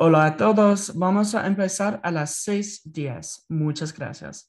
Hola a todos, vamos a empezar a las 6.10. Muchas gracias.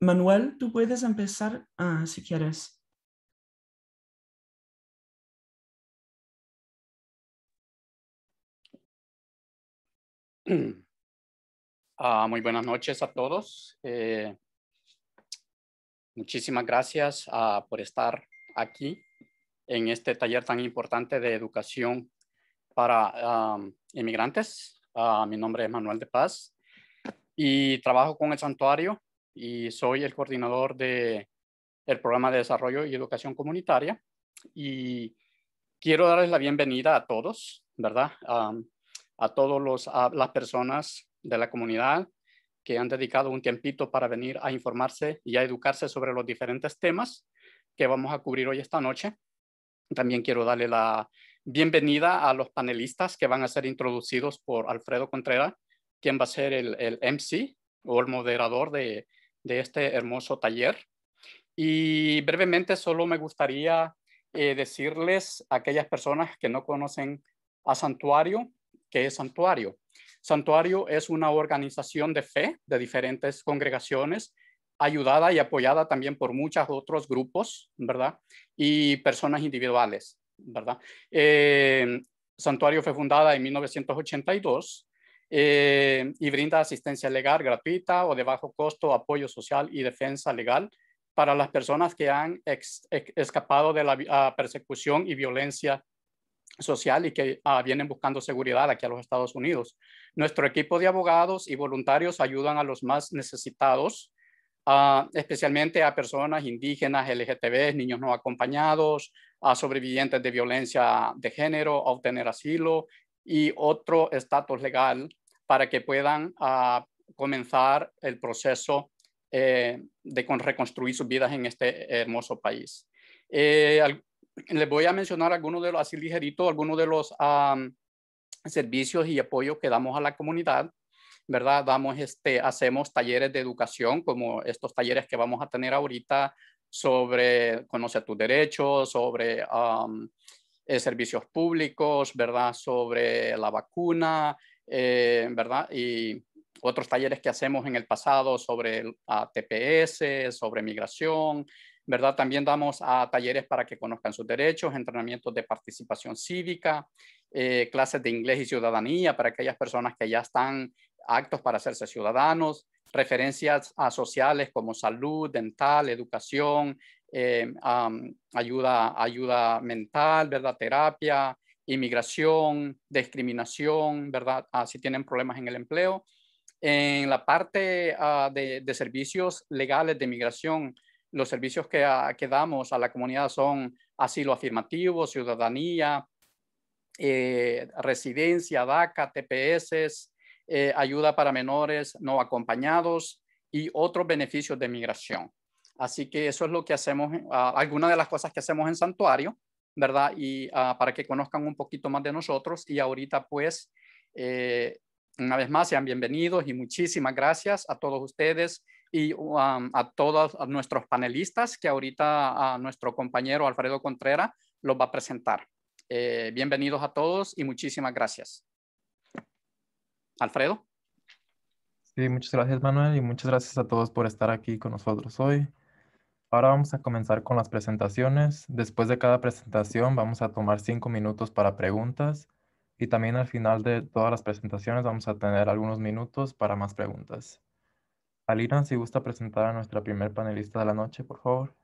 Manuel, tú puedes empezar ah, si quieres. Ah, muy buenas noches a todos. Eh, muchísimas gracias ah, por estar aquí en este taller tan importante de educación para inmigrantes. mi nombre es Manuel de Paz y trabajo con el santuario y soy el coordinador de el programa de desarrollo y educación comunitaria y quiero darles la bienvenida a todos, ¿verdad? a todos a las personas de la comunidad que han dedicado un tiempito para venir a informarse y a educarse sobre los diferentes temas que vamos a cubrir hoy esta noche. También quiero darle la bienvenida a los panelistas que van a ser introducidos por Alfredo Contreras, quien va a ser el, el MC o el moderador de, de este hermoso taller. Y brevemente solo me gustaría eh, decirles a aquellas personas que no conocen a Santuario, ¿qué es Santuario? Santuario es una organización de fe de diferentes congregaciones, ayudada y apoyada también por muchos otros grupos, ¿verdad? Y personas individuales, ¿verdad? Eh, Santuario fue fundada en 1982 eh, y brinda asistencia legal gratuita o de bajo costo, apoyo social y defensa legal para las personas que han escapado de la ah, persecución y violencia social y que ah, vienen buscando seguridad aquí a los Estados Unidos. Nuestro equipo de abogados y voluntarios ayudan a los más necesitados, ah, especialmente a personas indígenas, LGTB, niños no acompañados, a sobrevivientes de violencia de género, a obtener asilo y otro estatus legal para que puedan ah, comenzar el proceso eh, de reconstruir sus vidas en este hermoso país. Eh, les voy a mencionar algunos de los, así ligerito, algunos de los ah, servicios y apoyo que damos a la comunidad. ¿verdad? Damos este, hacemos talleres de educación, como estos talleres que vamos a tener ahorita sobre conocer tus derechos, sobre eh, servicios públicos, ¿verdad? Sobre la vacuna, eh, ¿verdad? Y otros talleres que hacemos en el pasado sobre ATPS, TPS, sobre migración, ¿verdad? También damos a talleres para que conozcan sus derechos, entrenamientos de participación cívica, eh, clases de inglés y ciudadanía para aquellas personas que ya están actos para hacerse ciudadanos, referencias a sociales como salud, dental, educación, eh, ayuda, ayuda mental, ¿verdad? Terapia, inmigración, discriminación, ¿verdad? Ah, si tienen problemas en el empleo. En la parte ah, de, servicios legales de inmigración los servicios ah, que, damos a la comunidad son asilo afirmativo, ciudadanía, eh, residencia, DACA, TPS, eh, ayuda para menores no acompañados y otros beneficios de migración. Así que eso es lo que hacemos, eh, algunas de las cosas que hacemos en Santuario, ¿verdad? Y ah, para que conozcan un poquito más de nosotros. Y ahorita, pues, eh, una vez más, sean bienvenidos y muchísimas gracias a todos ustedes y um, a todos nuestros panelistas que ahorita a nuestro compañero Alfredo Contrera los va a presentar. Eh, bienvenidos a todos y muchísimas gracias. Alfredo. Sí, muchas gracias Manuel y muchas gracias a todos por estar aquí con nosotros hoy. Ahora vamos a comenzar con las presentaciones. Después de cada presentación vamos a tomar cinco minutos para preguntas y también al final de todas las presentaciones vamos a tener algunos minutos para más preguntas. Alina, si gusta presentar a nuestra primer panelista de la noche, por favor.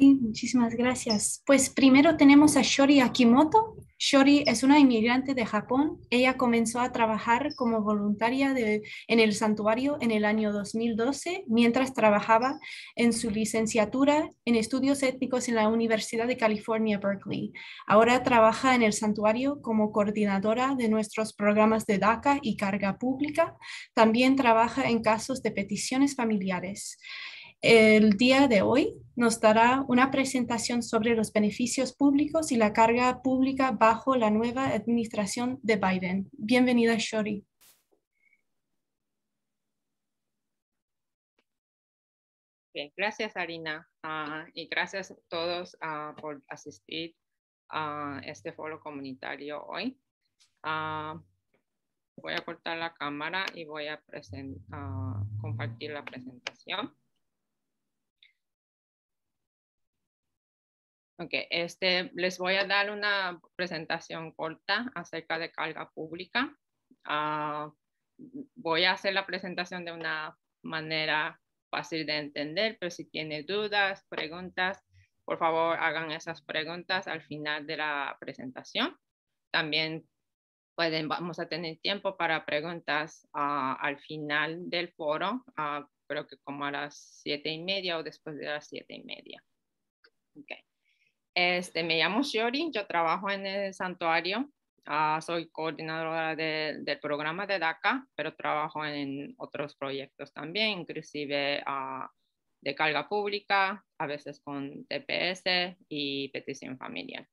Sí, muchísimas gracias. Pues primero tenemos a Shori Akimoto. Shori es una inmigrante de Japón. Ella comenzó a trabajar como voluntaria en el santuario en el año 2012, mientras trabajaba en su licenciatura en estudios étnicos en la Universidad de California, Berkeley. Ahora trabaja en el santuario como coordinadora de nuestros programas de DACA y carga pública. También trabaja en casos de peticiones familiares. El día de hoy nos dará una presentación sobre los beneficios públicos y la carga pública bajo la nueva administración de Biden. Bienvenida, Shori. gracias, Arina, ah, y gracias a todos ah, por asistir a este foro comunitario hoy. Ah, voy a cortar la cámara y voy a compartir la presentación. Ok, este, les voy a dar una presentación corta acerca de carga pública. Ah, voy a hacer la presentación de una manera fácil de entender, pero si tiene dudas, preguntas, por favor hagan esas preguntas al final de la presentación. También pueden, vamos a tener tiempo para preguntas ah, al final del foro, ah, creo que como a las siete y media o después de las siete y media. Okay. Este, me llamo Shiori, yo trabajo en el santuario, ah, soy coordinadora del programa de DACA, pero trabajo en otros proyectos también, inclusive ah, de carga pública, a veces con TPS y petición familiar.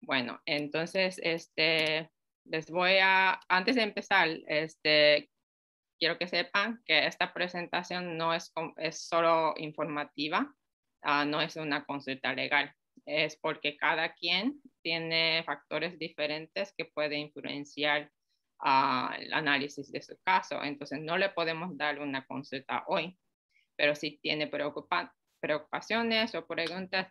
Bueno, entonces, este, les voy a, antes de empezar, este, quiero que sepan que esta presentación no es, es solo informativa, ah, no es una consulta legal es porque cada quien tiene factores diferentes que pueden influenciar el análisis de su caso. Entonces, no le podemos dar una consulta hoy, pero si tiene preocupaciones o preguntas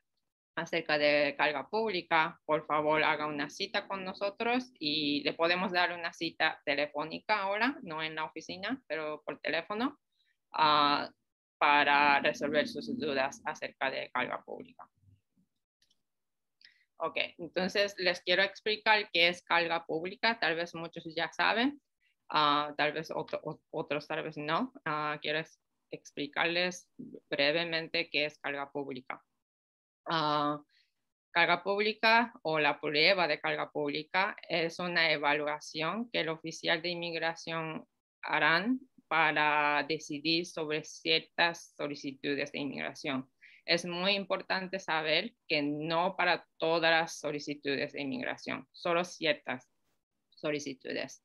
acerca de carga pública, por favor haga una cita con nosotros y le podemos dar una cita telefónica ahora, no en la oficina, pero por teléfono, ah, para resolver sus dudas acerca de carga pública. Ok, entonces les quiero explicar qué es carga pública. Tal vez muchos ya saben, ah, tal vez otros tal vez no. Ah, quiero explicarles brevemente qué es carga pública. Ah, carga pública o la prueba de carga pública es una evaluación que el oficial de inmigración harán para decidir sobre ciertas solicitudes de inmigración es muy importante saber que no para todas las solicitudes de inmigración, solo ciertas solicitudes.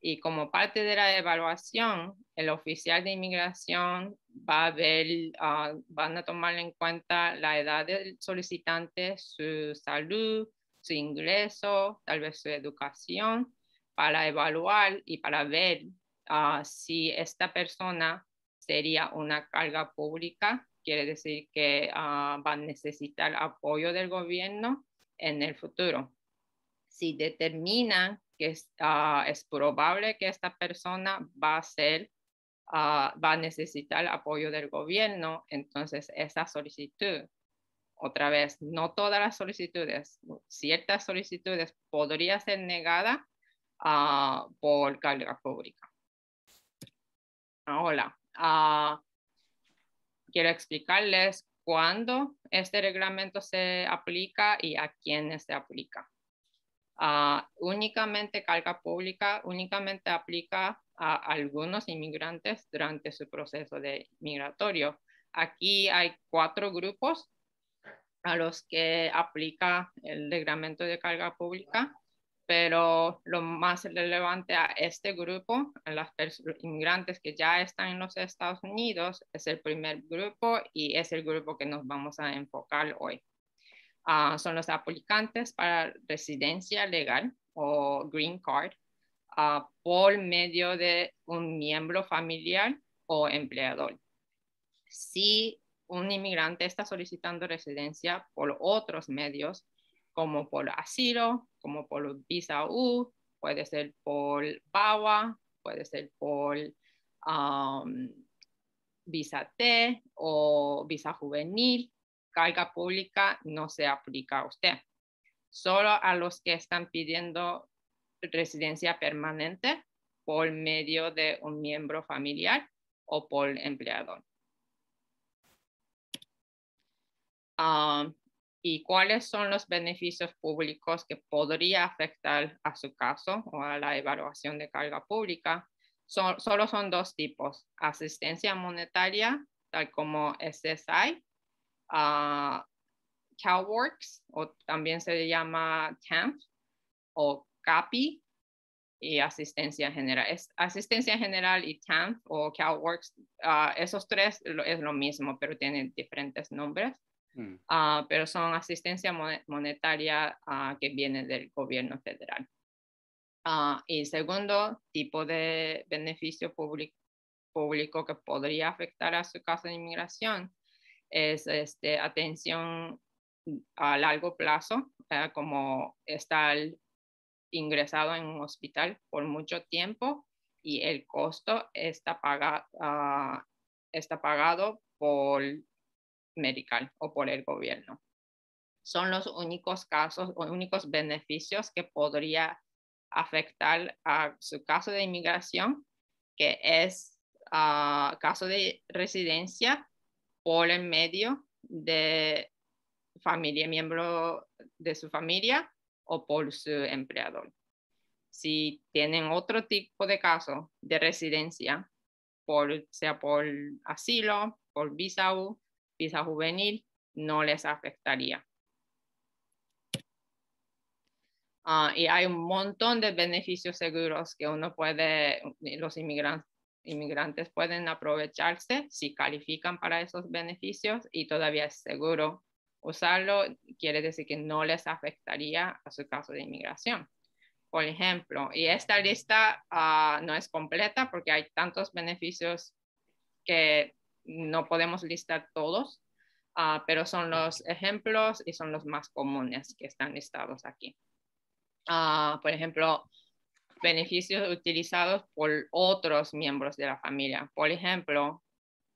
Y como parte de la evaluación, el oficial de inmigración va a ver, ah, van a tomar en cuenta la edad del solicitante, su salud, su ingreso, tal vez su educación, para evaluar y para ver ah, si esta persona sería una carga pública quiere decir que ah, va a necesitar apoyo del gobierno en el futuro. Si determinan que es, ah, probable que esta persona va a ser, ah, va a necesitar apoyo del gobierno, entonces esa solicitud, otra vez, no todas las solicitudes, ciertas solicitudes podría ser negada por carga pública. hola quiero explicarles cuándo este reglamento se aplica y a quiénes se aplica. Ah, únicamente carga pública, únicamente aplica a algunos inmigrantes durante su proceso de migratorio. Aquí hay cuatro grupos a los que aplica el reglamento de carga pública pero lo más relevante a este grupo, a las inmigrantes que ya están en los Estados Unidos, es el primer grupo y es el grupo que nos vamos a enfocar hoy. Ah, son los aplicantes para residencia legal o green card ah, por medio de un miembro familiar o empleador. Si un inmigrante está solicitando residencia por otros medios, como por asilo, como por Visa U, puede ser por Bawa, puede ser por um, Visa T o Visa Juvenil. Carga pública no se aplica a usted. Solo a los que están pidiendo residencia permanente por medio de un miembro familiar o por empleador. Um, y cuáles son los beneficios públicos que podría afectar a su caso o a la evaluación de carga pública. solo son dos tipos, asistencia monetaria, tal como SSI, ah, coworks, o también se llama TAMP, o CAPI, y asistencia general. asistencia general y TAMP o CalWORKS, ah, esos tres es lo mismo, pero tienen diferentes nombres. Mm. Ah, pero son asistencia monetaria ah, que viene del gobierno federal. Ah, y segundo tipo de beneficio público, que podría afectar a su caso de inmigración es este, atención a largo plazo, eh, como estar ingresado en un hospital por mucho tiempo y el costo está, está pagado por Medical o por el gobierno. Son los únicos casos o únicos beneficios que podría afectar a su caso de inmigración, que es ah, caso de residencia por el medio de familia, miembro de su familia o por su empleador. Si tienen otro tipo de caso de residencia, por, sea por asilo, por visa visa juvenil no les afectaría. Ah, y hay un montón de beneficios seguros que uno puede, los inmigrantes, inmigrantes pueden aprovecharse si califican para esos beneficios y todavía es seguro usarlo, quiere decir que no les afectaría a su caso de inmigración. Por ejemplo, y esta lista ah, no es completa porque hay tantos beneficios que no podemos listar todos, ah, pero son los ejemplos y son los más comunes que están listados aquí. Ah, por ejemplo, beneficios utilizados por otros miembros de la familia. Por ejemplo,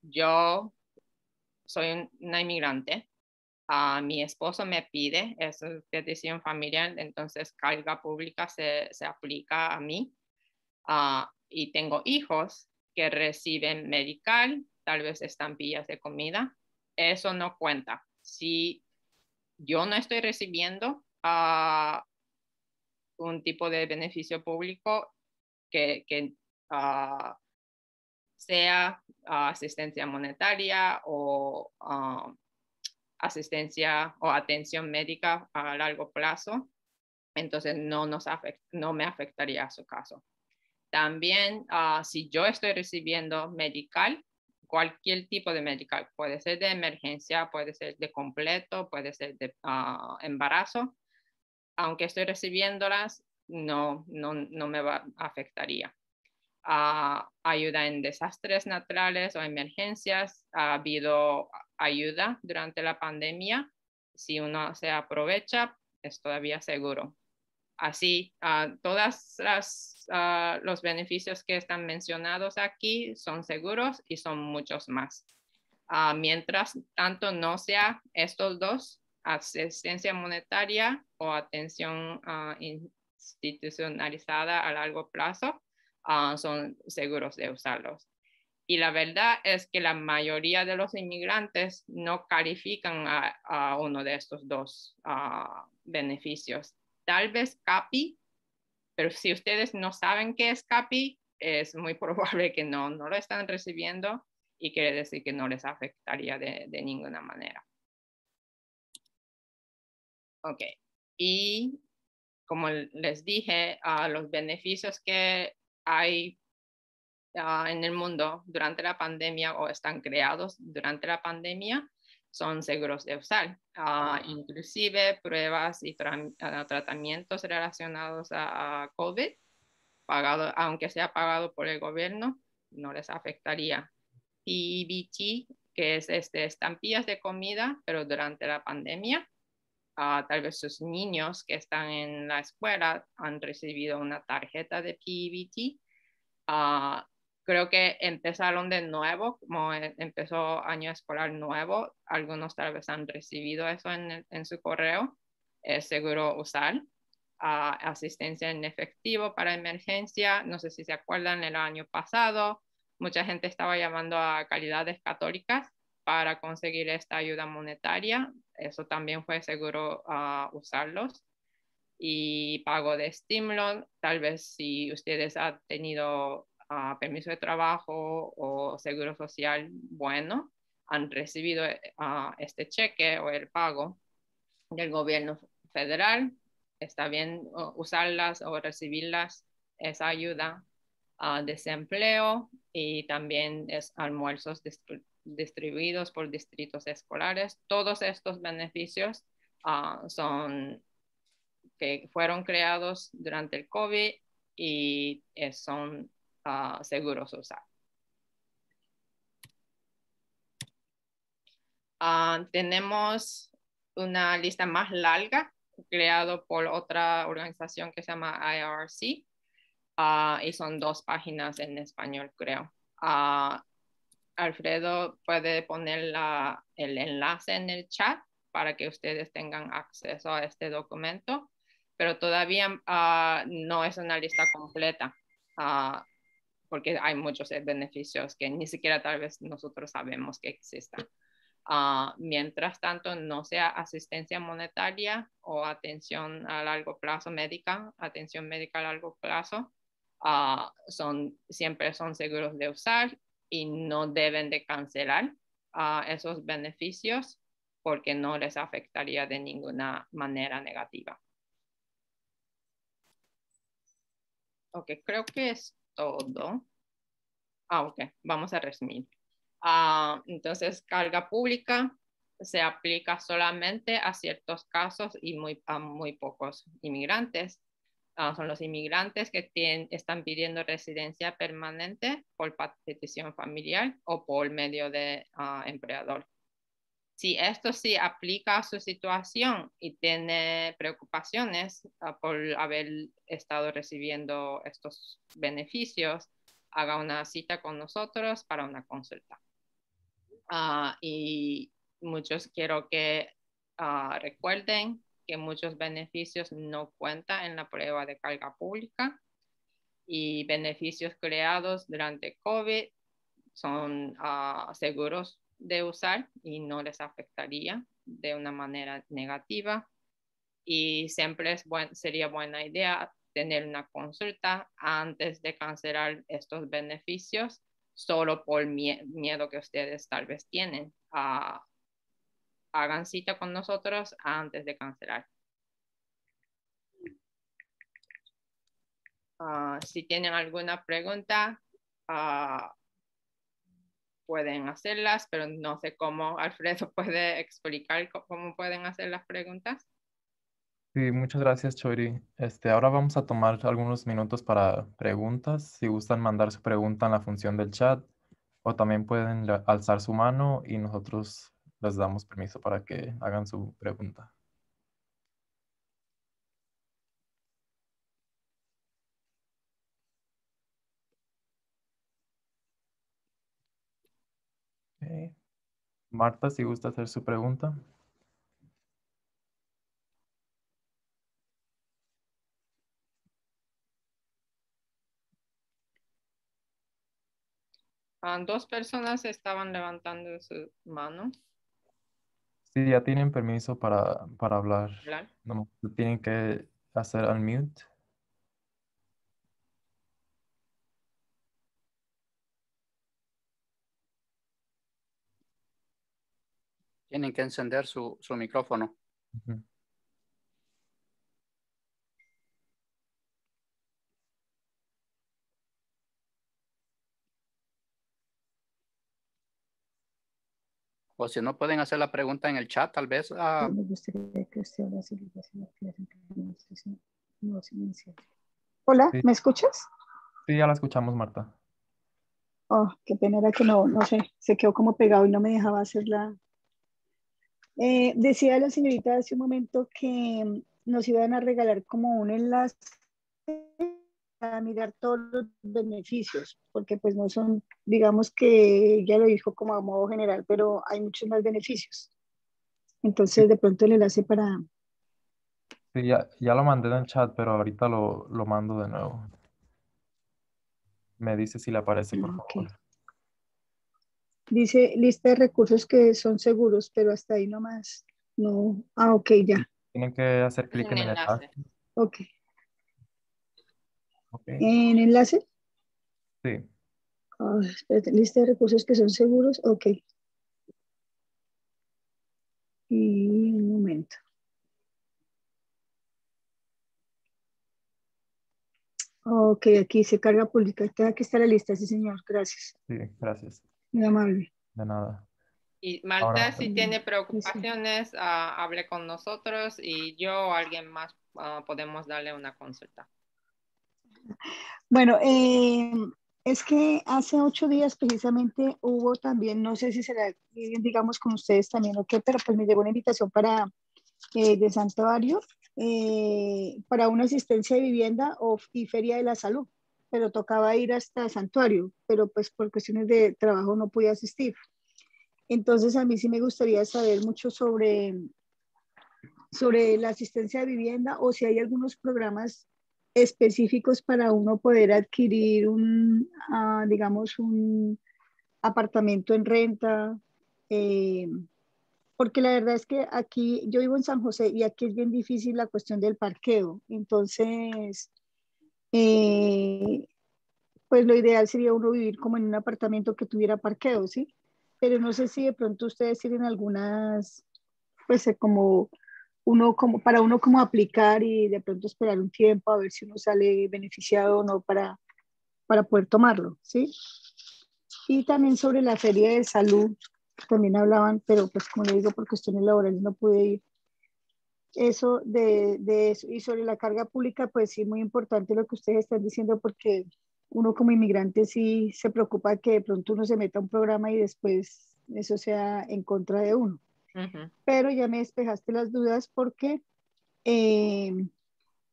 yo soy una inmigrante, ah, mi esposo me pide, es petición familiar, entonces carga pública se, aplica a mí. y tengo hijos que reciben medical tal vez estampillas de comida, eso no cuenta. Si yo no estoy recibiendo ah, un tipo de beneficio público que, ah, sea ah, asistencia monetaria o asistencia o atención médica a largo plazo, entonces no, nos no me afectaría a su caso. También si yo estoy recibiendo medical, cualquier tipo de medical. Puede ser de emergencia, puede ser de completo, puede ser de ah, embarazo. Aunque estoy recibiéndolas, no, no, no me va, afectaría. Ah, ayuda en desastres naturales o emergencias. Ha habido ayuda durante la pandemia. Si uno se aprovecha, es todavía seguro. Así, todos ah, todas las, ah, los beneficios que están mencionados aquí son seguros y son muchos más. Ah, mientras tanto no sea estos dos, asistencia monetaria o atención institucionalizada a largo plazo, son seguros de usarlos. Y la verdad es que la mayoría de los inmigrantes no califican a uno de estos dos beneficios tal vez CAPI, pero si ustedes no saben qué es CAPI, es muy probable que no, no lo están recibiendo y quiere decir que no les afectaría de, de ninguna manera. Ok, y como les dije, a ah, los beneficios que hay ah, en el mundo durante la pandemia o están creados durante la pandemia son seguros de usar. Ah, inclusive pruebas y ah, tratamientos relacionados a, COVID, pagado, aunque sea pagado por el gobierno, no les afectaría. PEBT, que es este, estampillas de comida, pero durante la pandemia, ah, tal vez sus niños que están en la escuela han recibido una tarjeta de PEBT creo que empezaron de nuevo, como e, empezó año escolar nuevo, algunos tal vez han recibido eso en, en su correo, es eh, seguro usar. Ah, asistencia en efectivo para emergencia, no sé si se acuerdan, el año pasado mucha gente estaba llamando a calidades católicas para conseguir esta ayuda monetaria, eso también fue seguro ah, usarlos y pago de estímulo. Tal vez si ustedes han tenido Ah, permiso de trabajo o seguro social bueno, han recibido eh, ah, este cheque o el pago del gobierno federal, está bien usarlas o recibirlas, esa ayuda, a ah, desempleo y también es almuerzos distribuidos por distritos escolares. Todos estos beneficios son que fueron creados durante el COVID y eh, son Ah, seguros usar. Ah, tenemos una lista más larga creado por otra organización que se llama IRC ah, y son dos páginas en español, creo. Alfredo puede poner el enlace en el chat para que ustedes tengan acceso a este documento, pero todavía no es una lista completa porque hay muchos eh, beneficios que ni siquiera tal vez nosotros sabemos que existen. Ah, mientras tanto, no sea asistencia monetaria o atención a largo plazo médica, atención médica a largo plazo, ah, son, siempre son seguros de usar y no deben de cancelar ah, esos beneficios porque no les afectaría de ninguna manera negativa. Ok, creo que es todo. Ah, ok, vamos a resumir. Ah, entonces, carga pública se aplica solamente a ciertos casos y muy, a muy pocos inmigrantes. Ah, son los inmigrantes que tienen, están pidiendo residencia permanente por petición familiar o por medio de ah, empleador. Si esto sí aplica a su situación y tiene preocupaciones ah, por haber estado recibiendo estos beneficios, haga una cita con nosotros para una consulta. Ah, y muchos quiero que ah, recuerden que muchos beneficios no cuentan en la prueba de carga pública y beneficios creados durante COVID son seguros de usar y no les afectaría de una manera negativa. Y siempre es sería buena idea tener una consulta antes de cancelar estos beneficios solo por miedo que ustedes tal vez tienen. hagan cita con nosotros antes de cancelar. Ah, si tienen alguna pregunta, uh, pueden hacerlas, pero no sé cómo. Alfredo puede explicar cómo pueden hacer las preguntas. Sí, muchas gracias, Chori. Este, ahora vamos a tomar algunos minutos para preguntas. Si gustan mandar su pregunta en la función del chat o también pueden alzar su mano y nosotros les damos permiso para que hagan su pregunta. Marta, si gusta hacer su pregunta. Ah, dos personas estaban levantando su mano. Sí, ya tienen permiso para, hablar. No, tienen que hacer mute. Tienen que encender su, micrófono. O si no, pueden hacer la pregunta en el chat, tal vez. Ah. Me gustaría que usted Hola, ¿me escuchas? Sí, ya la escuchamos, Marta. Oh, qué pena era que no, no sé, se quedó como pegado y no me dejaba hacer la, eh, decía la señorita hace un momento que mm, nos iban a regalar como un enlace para mirar todos los beneficios, porque pues no son, digamos que ya lo dijo como a modo general, pero hay muchos más beneficios. Entonces, de pronto el enlace para... Sí, ya, lo mandé en el chat, pero ahorita lo, mando de nuevo. Me dice si le aparece, por ah, favor. Dice lista de recursos que son seguros, pero hasta ahí nomás. No. Ah, ok, ya. Tienen que hacer clic en, el enlace. Ok. ¿En enlace? Sí. Ah, lista de recursos que son seguros. Ok. Y un momento. Ok, aquí se carga pública. Aquí está la lista, sí, señor. Gracias. Sí, gracias. De nada. Y Marta, si tiene preocupaciones, ah, hable con nosotros y yo o alguien más ah, podemos darle una consulta. Bueno, eh, es que hace ocho días precisamente hubo también, no sé si se será, eh, digamos, con ustedes también o qué, pero pues me llegó una invitación para eh, de Santuario para una asistencia de vivienda o, feria de la salud pero tocaba ir hasta santuario, pero pues por cuestiones de trabajo no pude asistir. Entonces a mí sí me gustaría saber mucho sobre, sobre la asistencia de vivienda o si hay algunos programas específicos para uno poder adquirir un, ah, digamos, un apartamento en renta. Eh, porque la verdad es que aquí, yo vivo en San José y aquí es bien difícil la cuestión del parqueo. Entonces, eh, pues lo ideal sería uno vivir como en un apartamento que tuviera parqueo, ¿sí? Pero no sé si de pronto ustedes tienen algunas, pues eh, como uno como para uno como aplicar y de pronto esperar un tiempo a ver si uno sale beneficiado o no para para poder tomarlo, ¿sí? Y también sobre la feria de salud, también hablaban, pero pues como le digo, por cuestiones laborales no pude ir, eso de, de eso. Y sobre la carga pública, pues sí, muy importante lo que ustedes están diciendo porque uno como inmigrante sí se preocupa que de pronto uno se meta a un programa y después eso sea en contra de uno. Pero ya me despejaste las dudas porque eh,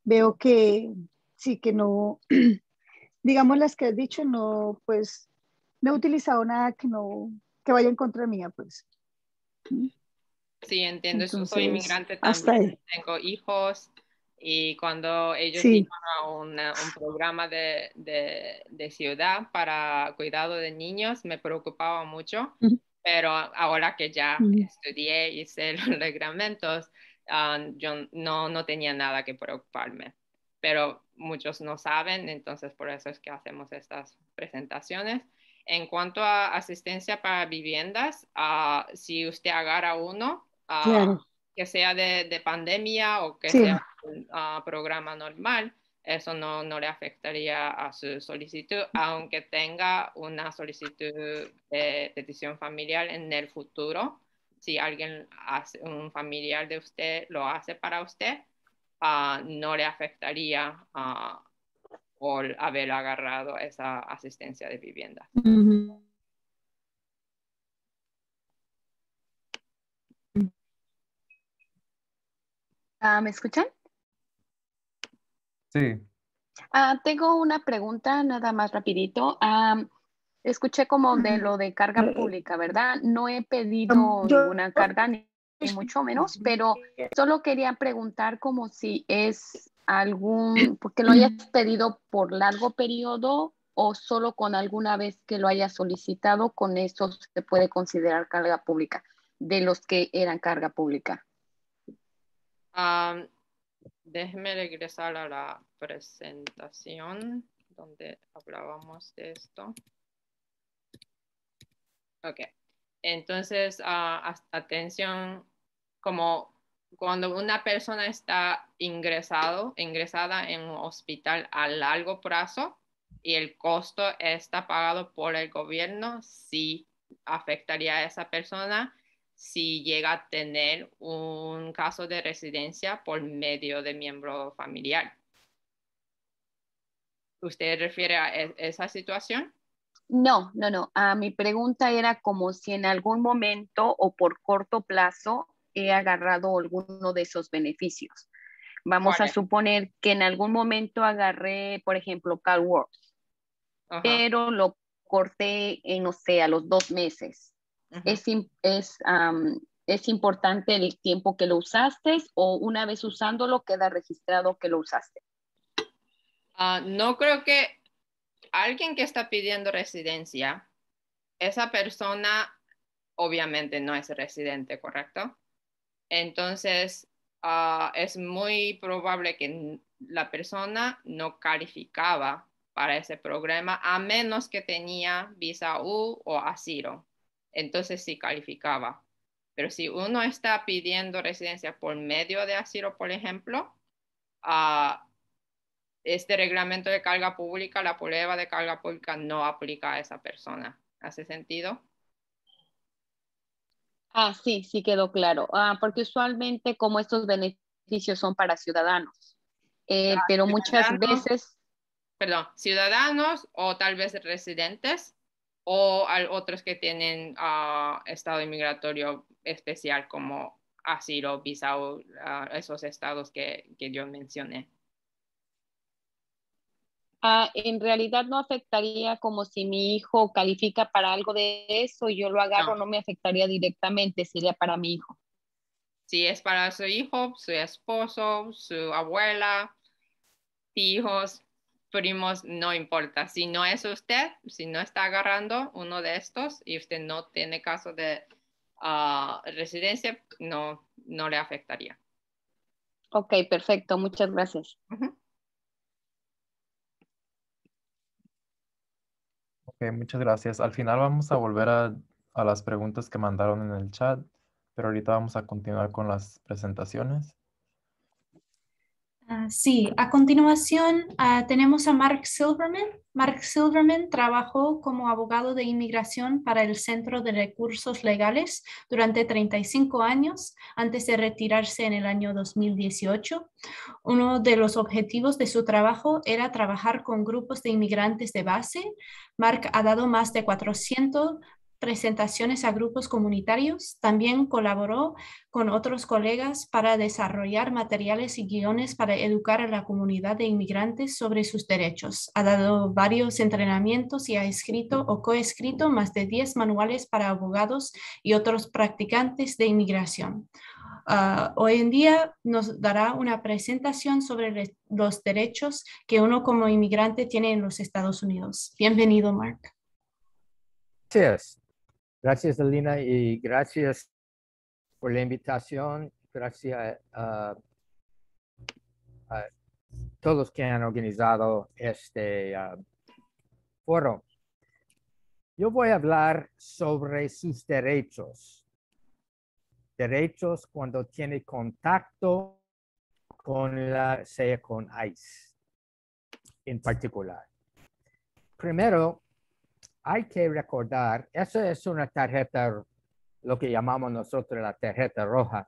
veo que sí que no, digamos las que has dicho, no, pues no he utilizado nada que no, que vaya en contra mía, pues. Sí, entiendo. soy inmigrante también. Tengo hijos y cuando ellos sí. a un programa de, de, ciudad para cuidado de niños, me preocupaba mucho. Pero ahora que ya estudié y sé los reglamentos, ah, yo no, no tenía nada que preocuparme. Pero muchos no saben, entonces por eso es que hacemos estas presentaciones. En cuanto a asistencia para viviendas, ah, si usted agarra uno, Ah, que sea de, pandemia o que sea un ah, programa normal, eso no, no, le afectaría a su solicitud, aunque tenga una solicitud de petición familiar en el futuro. Si alguien, hace, un familiar de usted, lo hace para usted, ah, no le afectaría por haber agarrado esa asistencia de vivienda. Ah, ¿Me escuchan? Sí. Ah, tengo una pregunta nada más rapidito. Ah, escuché como de lo de carga eh, pública, ¿verdad? No he pedido um, ninguna carga, ni mucho menos, pero solo quería preguntar como si es algún, porque lo hayas pedido por largo periodo o solo con alguna vez que lo hayas solicitado, con eso se puede considerar carga pública, de los que eran carga pública. Um, déjeme regresar a la presentación donde hablábamos de esto. Ok, entonces, ah, atención, como cuando una persona está ingresado, ingresada en un hospital a largo plazo y el costo está pagado por el gobierno, sí afectaría a esa persona si llega a tener un caso de residencia por medio de miembro familiar. ¿Usted refiere a e-, esa situación? No, no, no. A ah, mi pregunta era como si en algún momento o por corto plazo he agarrado alguno de esos beneficios. Vamos a suponer que en algún momento agarré, por ejemplo, CalWORKS, pero lo corté en, no sé, a los dos meses es, importante el tiempo que lo usaste o una vez usándolo queda registrado que lo usaste. Ah, no creo que alguien que está pidiendo residencia, esa persona obviamente no es residente, ¿correcto? Entonces, ah, es muy probable que la persona no calificaba para ese programa a menos que tenía visa U o asilo entonces sí calificaba. Pero si uno está pidiendo residencia por medio de asilo, por ejemplo, este reglamento de carga pública, la prueba de carga pública no aplica a esa persona. ¿Hace sentido? Ah, sí, sí quedó claro. Ah, porque usualmente como estos beneficios son para ciudadanos, eh, ah, pero muchas veces... Perdón, ciudadanos o tal vez residentes o a otros que tienen ah, estado inmigratorio especial como asilo, visa o ah, esos estados que, que yo mencioné. Ah, en realidad no afectaría como si mi hijo califica para algo de eso y yo lo agarro, no. no. me afectaría directamente, sería para mi hijo. Si es para su hijo, su esposo, su abuela, hijos, primos no importa. Si no es usted, si no está agarrando uno de estos y usted no tiene caso de ah, residencia, no, no le afectaría. Ok, perfecto. Muchas gracias. Ok, muchas gracias. Al final vamos a volver a, a las preguntas que mandaron en el chat, pero ahorita vamos a continuar con las presentaciones. Ah, sí, a continuación ah, tenemos a Mark Silverman. Mark Silverman trabajó como abogado de inmigración para el Centro de Recursos Legales durante 35 años antes de retirarse en el año 2018. Uno de los objetivos de su trabajo era trabajar con grupos de inmigrantes de base. Mark ha dado más de 400 presentaciones a grupos comunitarios. También colaboró con otros colegas para desarrollar materiales y guiones para educar a la comunidad de inmigrantes sobre sus derechos. Ha dado varios entrenamientos y ha escrito o coescrito más de 10 manuales para abogados y otros practicantes de inmigración. Ah, hoy en día nos dará una presentación sobre los derechos que uno como inmigrante tiene en los Estados Unidos. Bienvenido, Mark. Gracias. Gracias, Alina, y gracias por la invitación. Gracias a, a todos que han organizado este ah, foro. Yo voy a hablar sobre sus derechos. Derechos cuando tiene contacto con la, sea con ICE en particular. Primero, hay que recordar, eso es una tarjeta, lo que llamamos nosotros la tarjeta roja.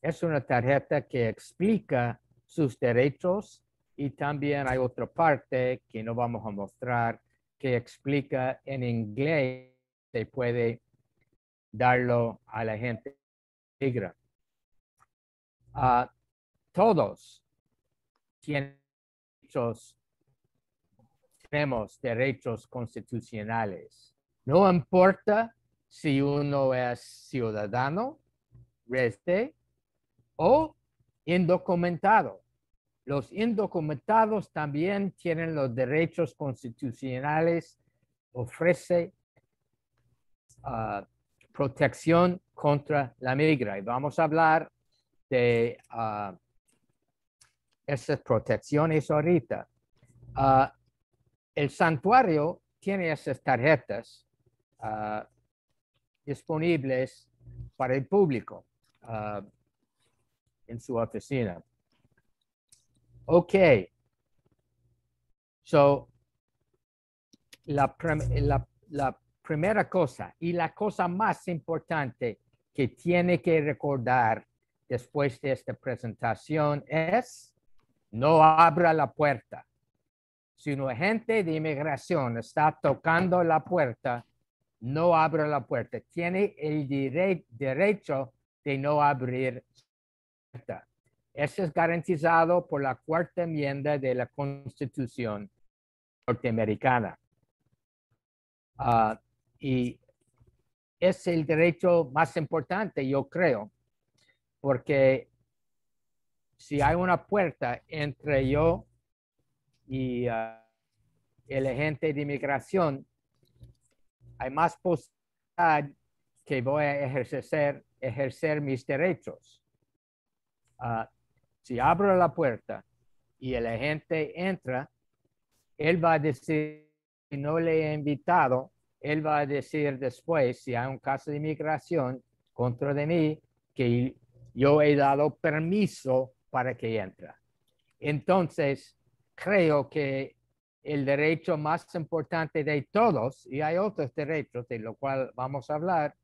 Es una tarjeta que explica sus derechos y también hay otra parte que no vamos a mostrar que explica en inglés, se puede darlo a la gente negra. Ah, todos tienen derechos tenemos derechos constitucionales. No importa si uno es ciudadano, reste o indocumentado. Los indocumentados también tienen los derechos constitucionales, ofrece ah, protección contra la migra. Y vamos a hablar de ah, esas protecciones ahorita. Ah, el santuario tiene esas tarjetas ah, disponibles para el público ah, en su oficina. Ok. So, la primera cosa y la cosa más importante que tiene que recordar después de esta presentación es no abra la puerta. Si un agente de inmigración está tocando la puerta, no abre la puerta. Tiene el derecho de no abrir la puerta. Eso es garantizado por la cuarta enmienda de la Constitución norteamericana. Ah, y es el derecho más importante, yo creo, porque si hay una puerta entre yo y ah, el agente de inmigración, hay más posibilidad que voy a ejercer, ejercer mis derechos. Ah, si abro la puerta y el agente entra, él va a decir, si no le he invitado, él va a decir después, si hay un caso de inmigración contra de mí, que yo he dado permiso para que entra. Entonces, creo que el derecho más importante de todos, y hay otros derechos de lo cual vamos a hablar,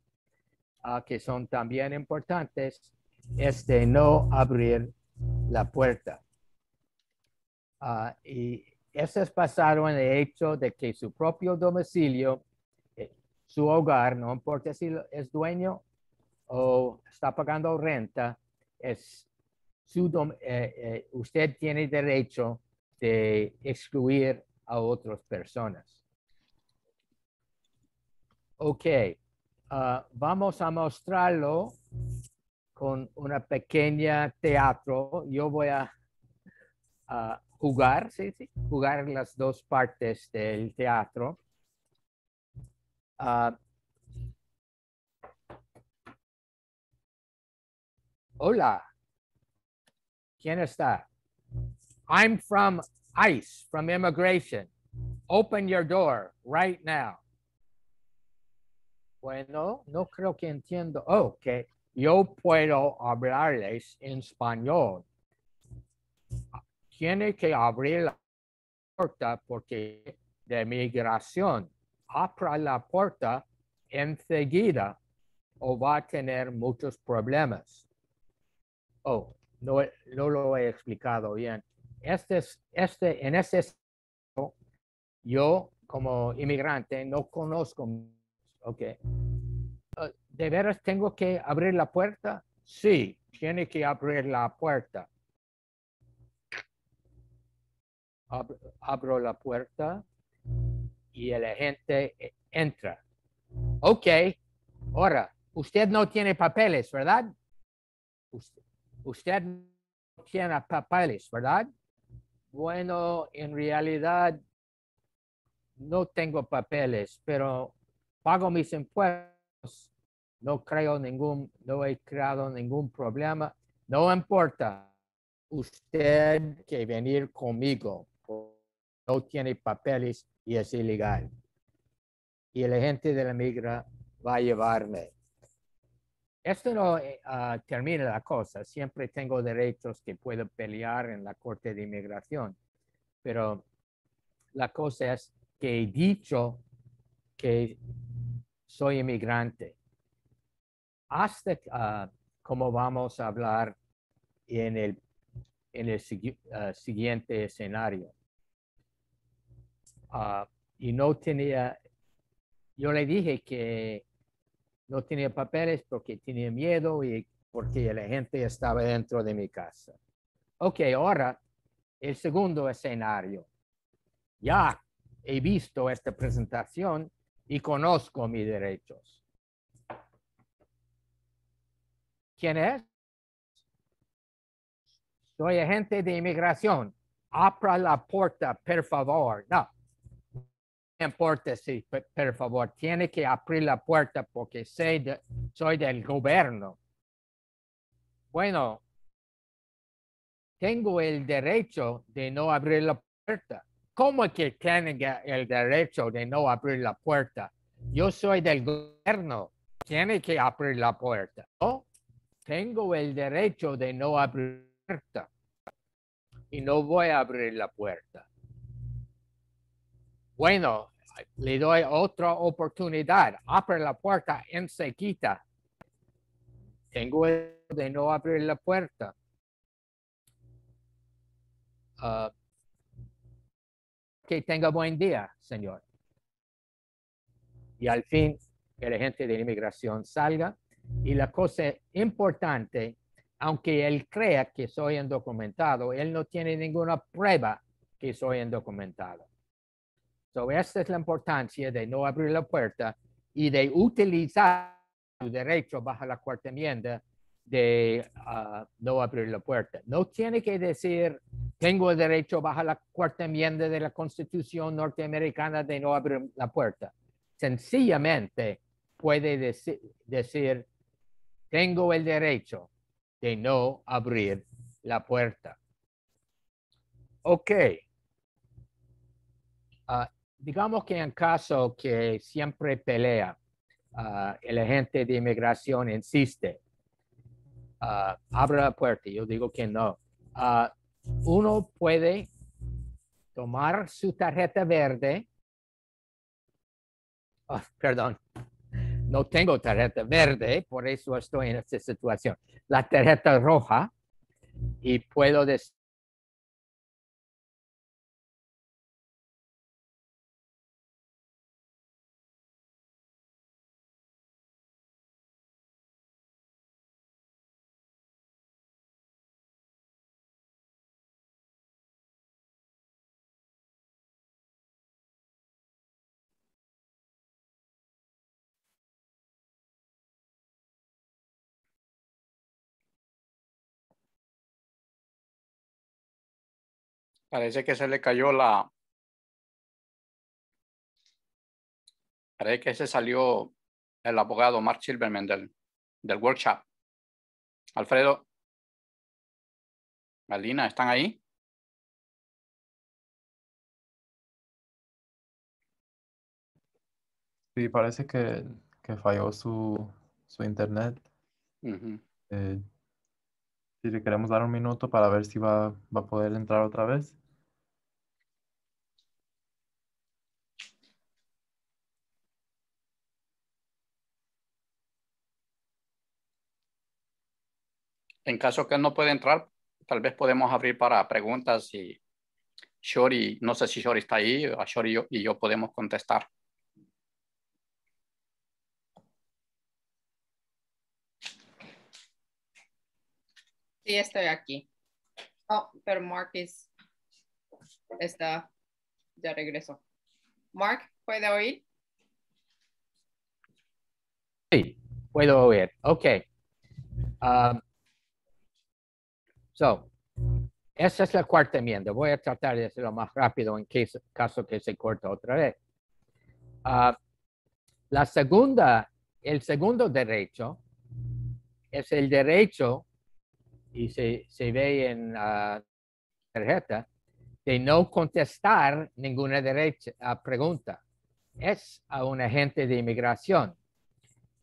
ah, que son también importantes, es de no abrir la puerta. Ah, y eso es basado en el hecho de que su propio domicilio, eh, su hogar, no importa si es dueño o está pagando renta, es su eh, eh, usted tiene derecho de este, excluir a otras personas. Ok, ah, vamos a mostrarlo con una pequeña teatro. Yo voy a, jugar, ¿sí? ¿sí? jugar las dos partes del teatro. Ah, hola, ¿quién está? I'm from ICE, from immigration. Open your door right now. Bueno, no creo que entiendo. Oh, yo puedo hablarles en español. Tiene que abrir la puerta porque de migración. Abra la puerta enseguida o va a tener muchos problemas. Oh, no, no lo he explicado bien este, este, en este yo como inmigrante no conozco, ¿ok? Ah, ¿De veras tengo que abrir la puerta? Sí, tiene que abrir la puerta. abro la puerta y la gente e-, entra. Ok, ahora, usted no tiene papeles, ¿verdad? Usted, usted no tiene papeles, ¿verdad? Bueno, en realidad no tengo papeles, pero pago mis impuestos. No creo ningún, no he creado ningún problema. No importa. Usted que venir conmigo no tiene papeles y es ilegal. Y el agente de la migra va a llevarme. Esto no eh, ah, termina la cosa. Siempre tengo derechos que puedo pelear en la Corte de Inmigración. Pero la cosa es que he dicho que soy inmigrante. Hasta ah, cómo como vamos a hablar en el, en el ah, siguiente escenario. y no tenía, yo le dije que no tenía papeles porque tenía miedo y porque la gente estaba dentro de mi casa. Ok, ahora el segundo escenario. Ya he visto esta presentación y conozco mis derechos. ¿Quién es? Soy agente de inmigración. Abra la puerta, por favor. No, importa si, por favor, tiene que abrir la puerta porque soy, soy del gobierno. Bueno, tengo el derecho de no abrir la puerta. ¿Cómo que tiene el derecho de no abrir la puerta? Yo soy del gobierno, tiene que abrir la puerta. ¿no? Tengo el derecho de no abrir la puerta y no voy a abrir la puerta bueno, le doy otra oportunidad, abre la puerta enseguida. Tengo el de no abrir la puerta. Ah, que tenga buen día, señor. Y al fin, que la gente de inmigración salga. Y la cosa importante, aunque él crea que soy indocumentado, él no tiene ninguna prueba que soy indocumentado. So, esta es la importancia de no abrir la puerta y de utilizar su derecho bajo la cuarta enmienda de ah, no abrir la puerta. No tiene que decir, tengo el derecho bajo la cuarta enmienda de la Constitución norteamericana de no abrir la puerta. Sencillamente puede decir, tengo el derecho de no abrir la puerta. Ok digamos que en caso que siempre pelea, ah, el agente de inmigración insiste, ah, abre abra la puerta, yo digo que no. Ah, uno puede tomar su tarjeta verde, perdón, no tengo tarjeta verde, por eso estoy en esta situación, la tarjeta roja, y puedo Parece que se le cayó la... Parece que se salió el abogado Mark Silverman del, workshop. Alfredo, Galina, ¿están ahí? Sí, parece que, que falló su, su internet. Eh, si le queremos dar un minuto para ver si va, va a poder entrar otra vez. en caso que no pueda entrar, tal vez podemos abrir para preguntas y Shori, no sé si Shori está ahí, a Shori y yo, podemos contestar. Sí, estoy aquí. Oh, pero Mark está, ya regreso Mark, ¿puede oír? Sí, puedo oír. Ok. Ah, So, esa es la cuarta enmienda. Voy a tratar de hacerlo más rápido en caso que se corte otra vez. Ah, la segunda, el segundo derecho es el derecho, y se, se ve en la tarjeta, de no contestar ninguna derecha, ah, pregunta. Es a un agente de inmigración.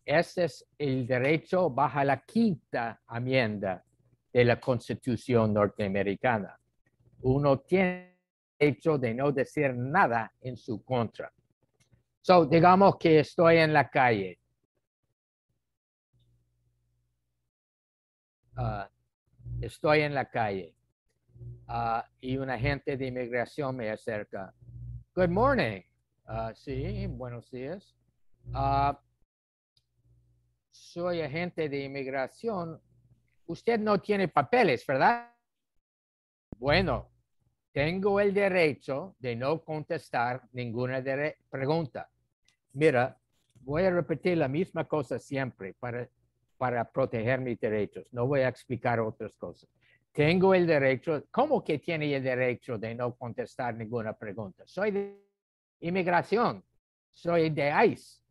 Ese es el derecho bajo la quinta enmienda de la Constitución norteamericana. Uno tiene hecho de no decir nada en su contra. So, digamos que estoy en la calle. Ah, estoy en la calle ah, y un agente de inmigración me acerca. Good morning. Ah, sí, buenos días. soy agente de inmigración usted no tiene papeles, ¿verdad? Bueno, tengo el derecho de no contestar ninguna pregunta. Mira, voy a repetir la misma cosa siempre para, para proteger mis derechos. No voy a explicar otras cosas. Tengo el derecho, ¿cómo que tiene el derecho de no contestar ninguna pregunta? Soy de inmigración, soy de ICE.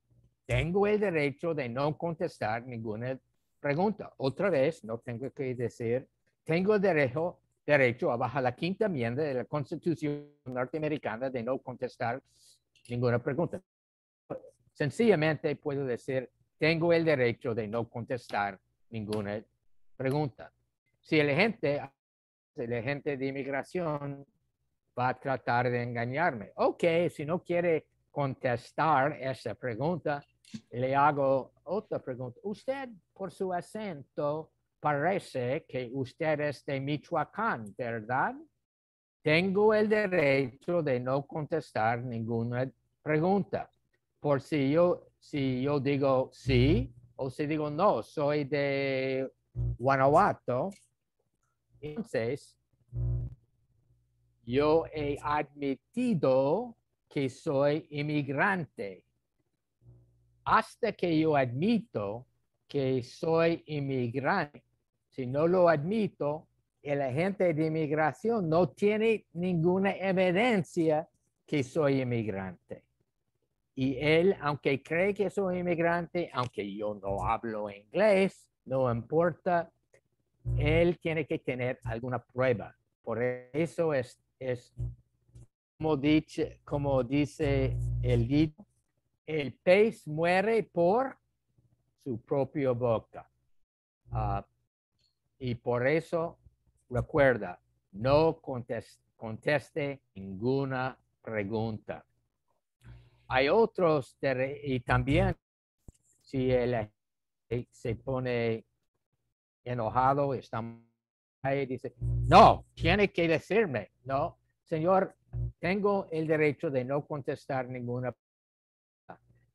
Tengo el derecho de no contestar ninguna pregunta. Otra vez, no tengo que decir, tengo derecho, derecho a bajar la quinta enmienda de la Constitución norteamericana de no contestar ninguna pregunta. Sencillamente puedo decir, tengo el derecho de no contestar ninguna pregunta. Si el agente, el agente de inmigración va a tratar de engañarme, ok, si no quiere contestar esa pregunta, le hago otra pregunta. Usted, por su acento, parece que usted es de Michoacán, ¿verdad? Tengo el derecho de no contestar ninguna pregunta. Por si yo, si yo digo sí o si digo no, soy de Guanajuato, entonces yo he admitido que soy inmigrante hasta que yo admito que soy inmigrante. Si no lo admito, el agente de inmigración no tiene ninguna evidencia que soy inmigrante. Y él, aunque cree que soy inmigrante, aunque yo no hablo inglés, no importa, él tiene que tener alguna prueba. Por eso es, como, dice, el guía el pez muere por su propia boca. Ah, y por eso, recuerda, no conteste, ninguna pregunta. Hay otros, y también si él se pone enojado, está ahí, dice, no, tiene que decirme, no, señor, tengo el derecho de no contestar ninguna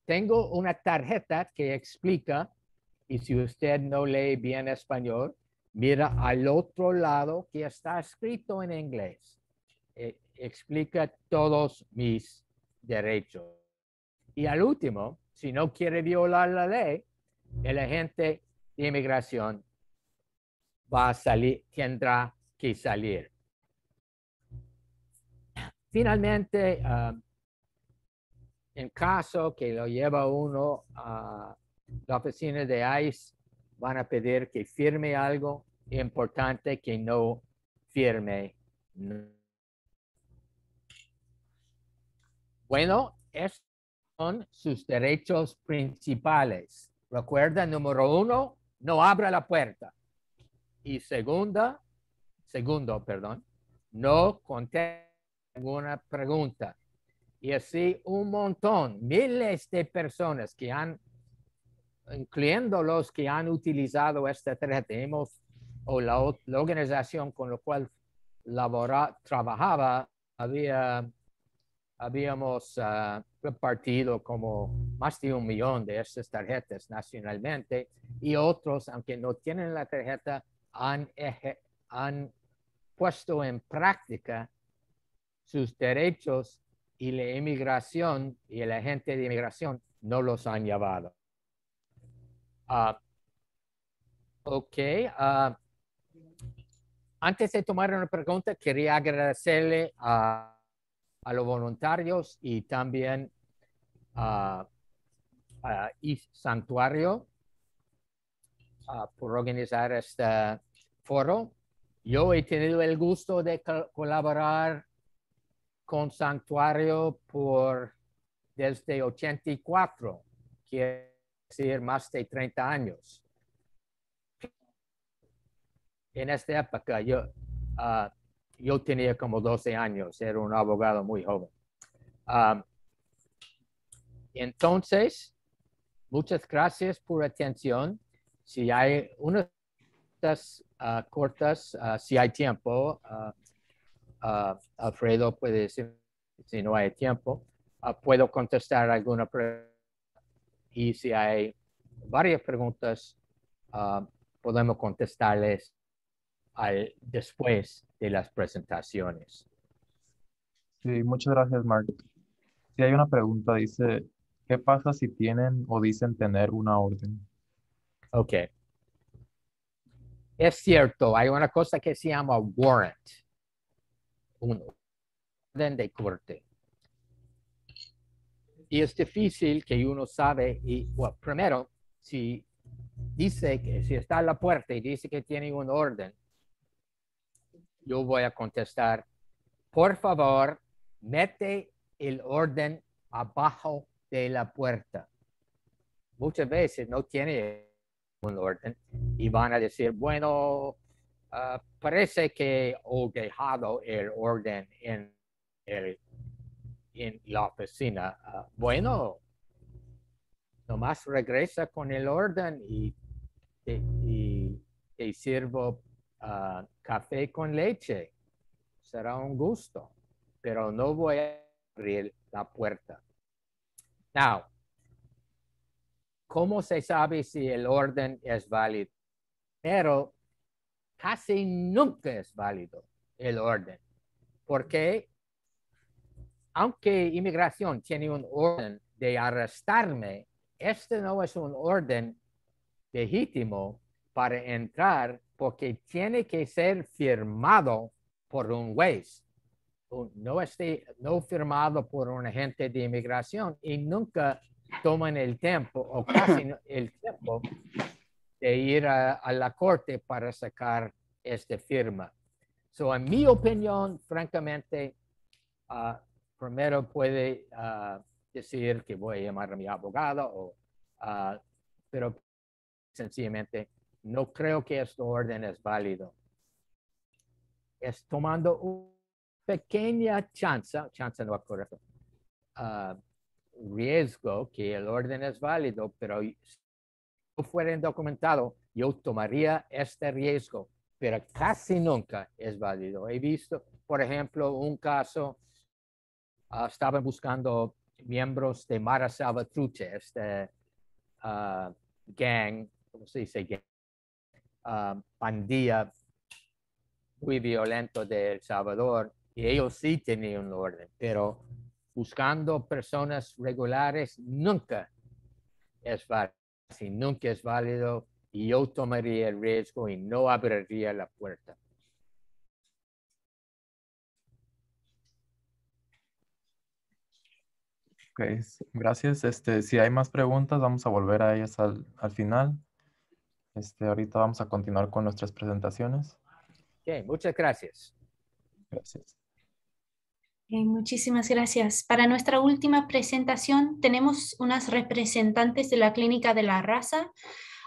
tengo una tarjeta que explica, y si usted no lee bien español, mira al otro lado que está escrito en inglés. E, explica todos mis derechos. Y al último, si no quiere violar la ley, el agente de inmigración va a salir, tendrá que salir. Finalmente, ah, en caso que lo lleva uno a la oficina de ICE, van a pedir que firme algo importante que no firme. Bueno, estos son sus derechos principales. Recuerda, número uno, no abra la puerta. Y segunda, segundo, perdón, no conteste ninguna pregunta. Y así un montón, miles de personas que han, incluyendo los que han utilizado esta tarjeta, hemos, o la, organización con la cual labora, trabajaba, habíamos ah, repartido como más de un millón de estas tarjetas nacionalmente y otros, aunque no tienen la tarjeta, han, han puesto en práctica sus derechos y la inmigración y el agente de inmigración no los han llevado. Ah, ok. Ah, antes de tomar una pregunta, quería agradecerle a, a los voluntarios y también a, a Santuario ah, por organizar este foro. Yo he tenido el gusto de colaborar con Santuario por desde 84, quiere decir más de 30 años. En esta época yo, ah, yo tenía como 12 años, era un abogado muy joven. Ah, entonces, muchas gracias por atención. Si hay unas ah, cortas, si hay tiempo. Ah, Alfredo puede decir, si no hay tiempo, ah, puedo contestar alguna pregunta. Y si hay varias preguntas, ah, podemos contestarles después de las presentaciones. Sí, muchas gracias, Mark. Si hay una pregunta, dice, ¿qué pasa si tienen o dicen tener una orden? Ok. Es cierto, hay una cosa que se llama warrant uno orden de corte. Y es difícil que uno sabe, y primero, si dice que si está en la puerta y dice que tiene un orden, yo voy a contestar, por favor, mete el orden abajo de la puerta. Muchas veces no tiene un orden y van a decir, bueno, Ah, parece que he dejado el orden en, en la oficina. Ah, bueno, nomás regresa con el orden y te, sirvo ah, café con leche. Será un gusto, pero no voy a abrir la puerta. Now, ¿cómo se sabe si el orden es válido? Pero casi nunca es válido el orden, porque aunque inmigración tiene un orden de arrestarme, este no es un orden legítimo para entrar porque tiene que ser firmado por un juez. No, esté, no firmado por un agente de inmigración y nunca toman el tiempo o casi el tiempo de ir a, la corte para sacar esta firma. So, en mi opinión, francamente, ah, primero puede ah, decir que voy a llamar a mi abogado, ah, pero sencillamente no creo que esta orden es válido. Es tomando una pequeña chance, chance no es riesgo que el orden es válido, pero fueran documentados, yo tomaría este riesgo, pero casi nunca es válido. He visto, por ejemplo, un caso, ah, estaban buscando miembros de Mara Salvatruche, este ah, gang, ¿cómo se dice? Gang? Ah, muy violento de El Salvador, y ellos sí tenían un orden, pero buscando personas regulares nunca es válido. Si nunca es válido y yo tomaría el riesgo y no abriría la puerta. OK. gracias. Este, si hay más preguntas, vamos a volver a ellas al, al final. Este, ahorita vamos a continuar con nuestras presentaciones. OK. muchas gracias. Gracias muchísimas gracias. Para nuestra última presentación tenemos unas representantes de la Clínica de la Raza.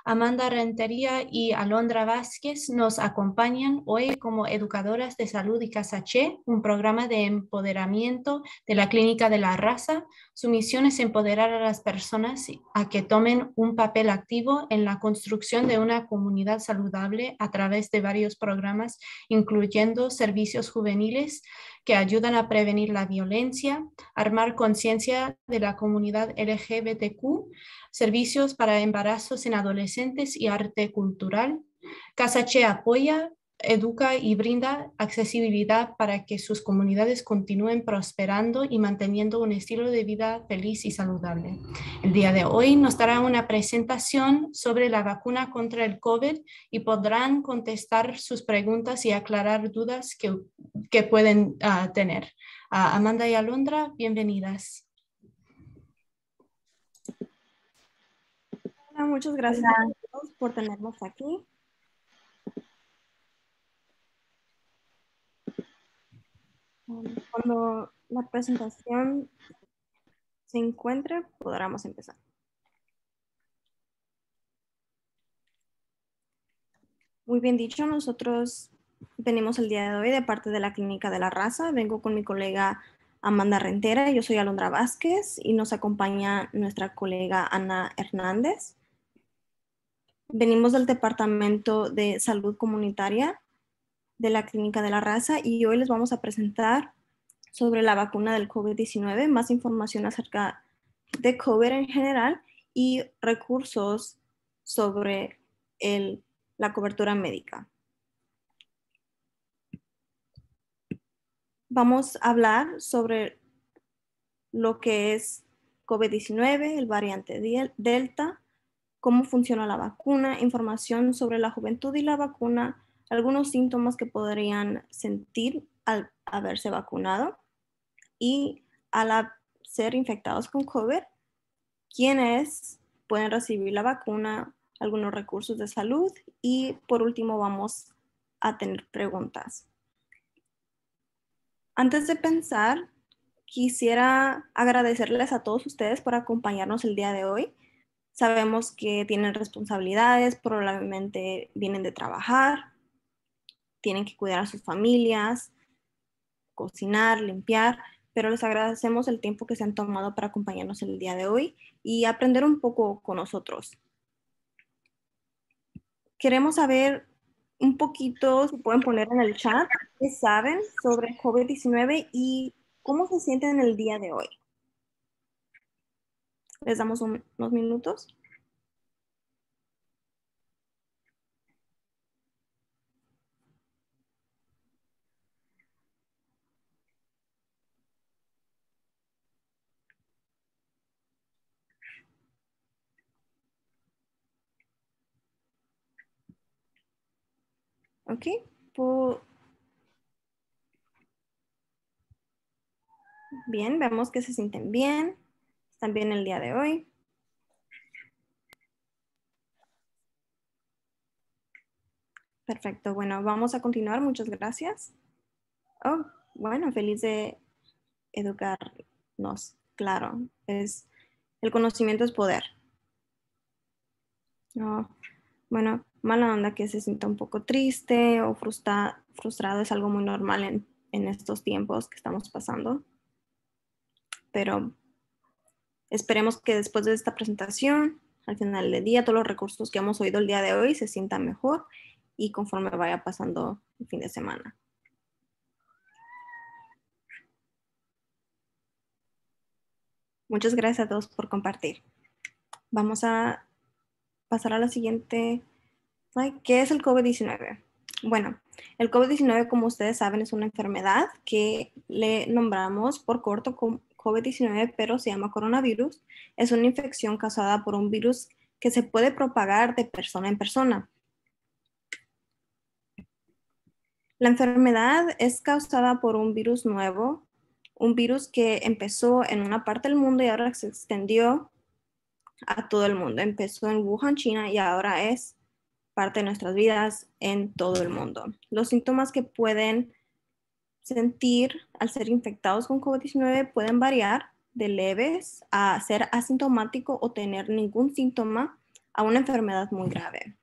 Amanda Rentería y Alondra Vázquez nos acompañan hoy como educadoras de salud y Che, un programa de empoderamiento de la Clínica de la Raza. Su misión es empoderar a las personas a que tomen un papel activo en la construcción de una comunidad saludable a través de varios programas, incluyendo servicios juveniles, que ayudan a prevenir la violencia, armar conciencia de la comunidad LGBTQ, servicios para embarazos en adolescentes y arte cultural. Casa Che apoya educa y brinda accesibilidad para que sus comunidades continúen prosperando y manteniendo un estilo de vida feliz y saludable. El día de hoy nos dará una presentación sobre la vacuna contra el COVID y podrán contestar sus preguntas y aclarar dudas que, pueden ah, tener. Ah, Amanda y Alondra, bienvenidas. muchas gracias, por tenernos aquí. Cuando la presentación se encuentre, podremos empezar. Muy bien dicho, nosotros venimos el día de hoy de parte de la Clínica de la Raza. Vengo con mi colega Amanda Rentera, yo soy Alondra Vázquez y nos acompaña nuestra colega Ana Hernández. Venimos del Departamento de Salud Comunitaria de la Clínica de la Raza y hoy les vamos a presentar sobre la vacuna del COVID-19, más información acerca de COVID en general y recursos sobre la cobertura médica. Vamos a hablar sobre lo que es COVID-19, el variante Delta, cómo funciona la vacuna, información sobre la juventud y la vacuna, algunos síntomas que podrían sentir al haberse vacunado y al ser infectados con COVID, quiénes pueden recibir la vacuna, algunos recursos de salud y por último vamos a tener preguntas. Antes de pensar, quisiera agradecerles a todos ustedes por acompañarnos el día de hoy. Sabemos que tienen responsabilidades, probablemente vienen de trabajar tienen que cuidar a sus familias, cocinar, limpiar, pero les agradecemos el tiempo que se han tomado para acompañarnos el día de hoy y aprender un poco con nosotros. Queremos saber un poquito, si pueden poner en el chat, qué saben sobre COVID-19 y cómo se sienten en el día de hoy. Les damos unos minutos. Ok, Bien, vemos que se sienten bien. Están bien el día de hoy. Perfecto, bueno, vamos a continuar. Muchas gracias. Oh, bueno, feliz de educarnos. Claro, es el conocimiento es poder. Oh, bueno, mala onda que se sienta un poco triste o frustrado es algo muy normal en, en estos tiempos que estamos pasando. Pero esperemos que después de esta presentación, al final del día, todos los recursos que hemos oído el día de hoy se sientan mejor y conforme vaya pasando el fin de semana. Muchas gracias a todos por compartir. Vamos a pasar a la siguiente ¿qué es el COVID-19. Bueno, el COVID-19, como ustedes saben, es una enfermedad que le nombramos por corto COVID-19, pero se llama coronavirus. Es una infección causada por un virus que se puede propagar de persona en persona. La enfermedad es causada por un virus nuevo, un virus que empezó en una parte del mundo y ahora se extendió a todo el mundo. Empezó en Wuhan, China y ahora es parte de nuestras vidas en todo el mundo. Los síntomas que pueden sentir al ser infectados con COVID-19 pueden variar de leves a ser asintomático o tener ningún síntoma a una enfermedad muy grave.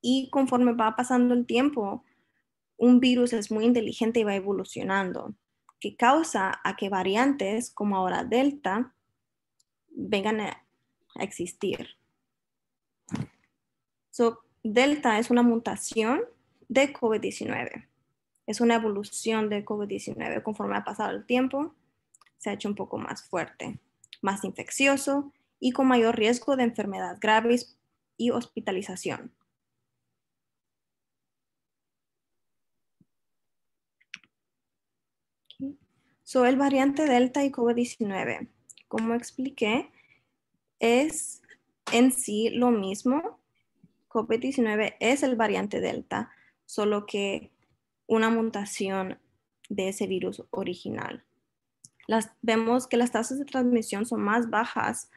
Y conforme va pasando el tiempo, un virus es muy inteligente y va evolucionando, que causa a que variantes como ahora Delta vengan a existir. So, Delta es una mutación de COVID-19. Es una evolución de COVID-19. Conforme ha pasado el tiempo, se ha hecho un poco más fuerte, más infeccioso y con mayor riesgo de enfermedad graves y hospitalización. So, el variante Delta y COVID-19. Como expliqué, es en sí lo mismo. COVID-19 es el variante Delta, solo que una mutación de ese virus original. Las, vemos que las tasas de transmisión son más bajas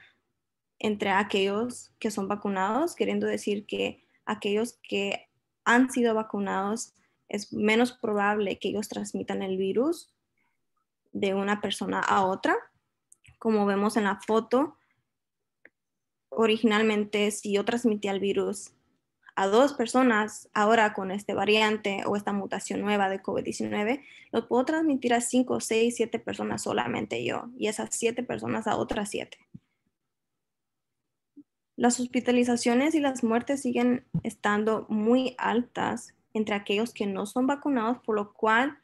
entre aquellos que son vacunados, queriendo decir que aquellos que han sido vacunados es menos probable que ellos transmitan el virus de una persona a otra. Como vemos en la foto, originalmente si yo transmitía el virus a dos personas, ahora con este variante o esta mutación nueva de COVID-19, lo puedo transmitir a cinco, seis, siete personas solamente yo y esas siete personas a otras siete. Las hospitalizaciones y las muertes siguen estando muy altas entre aquellos que no son vacunados, por lo cual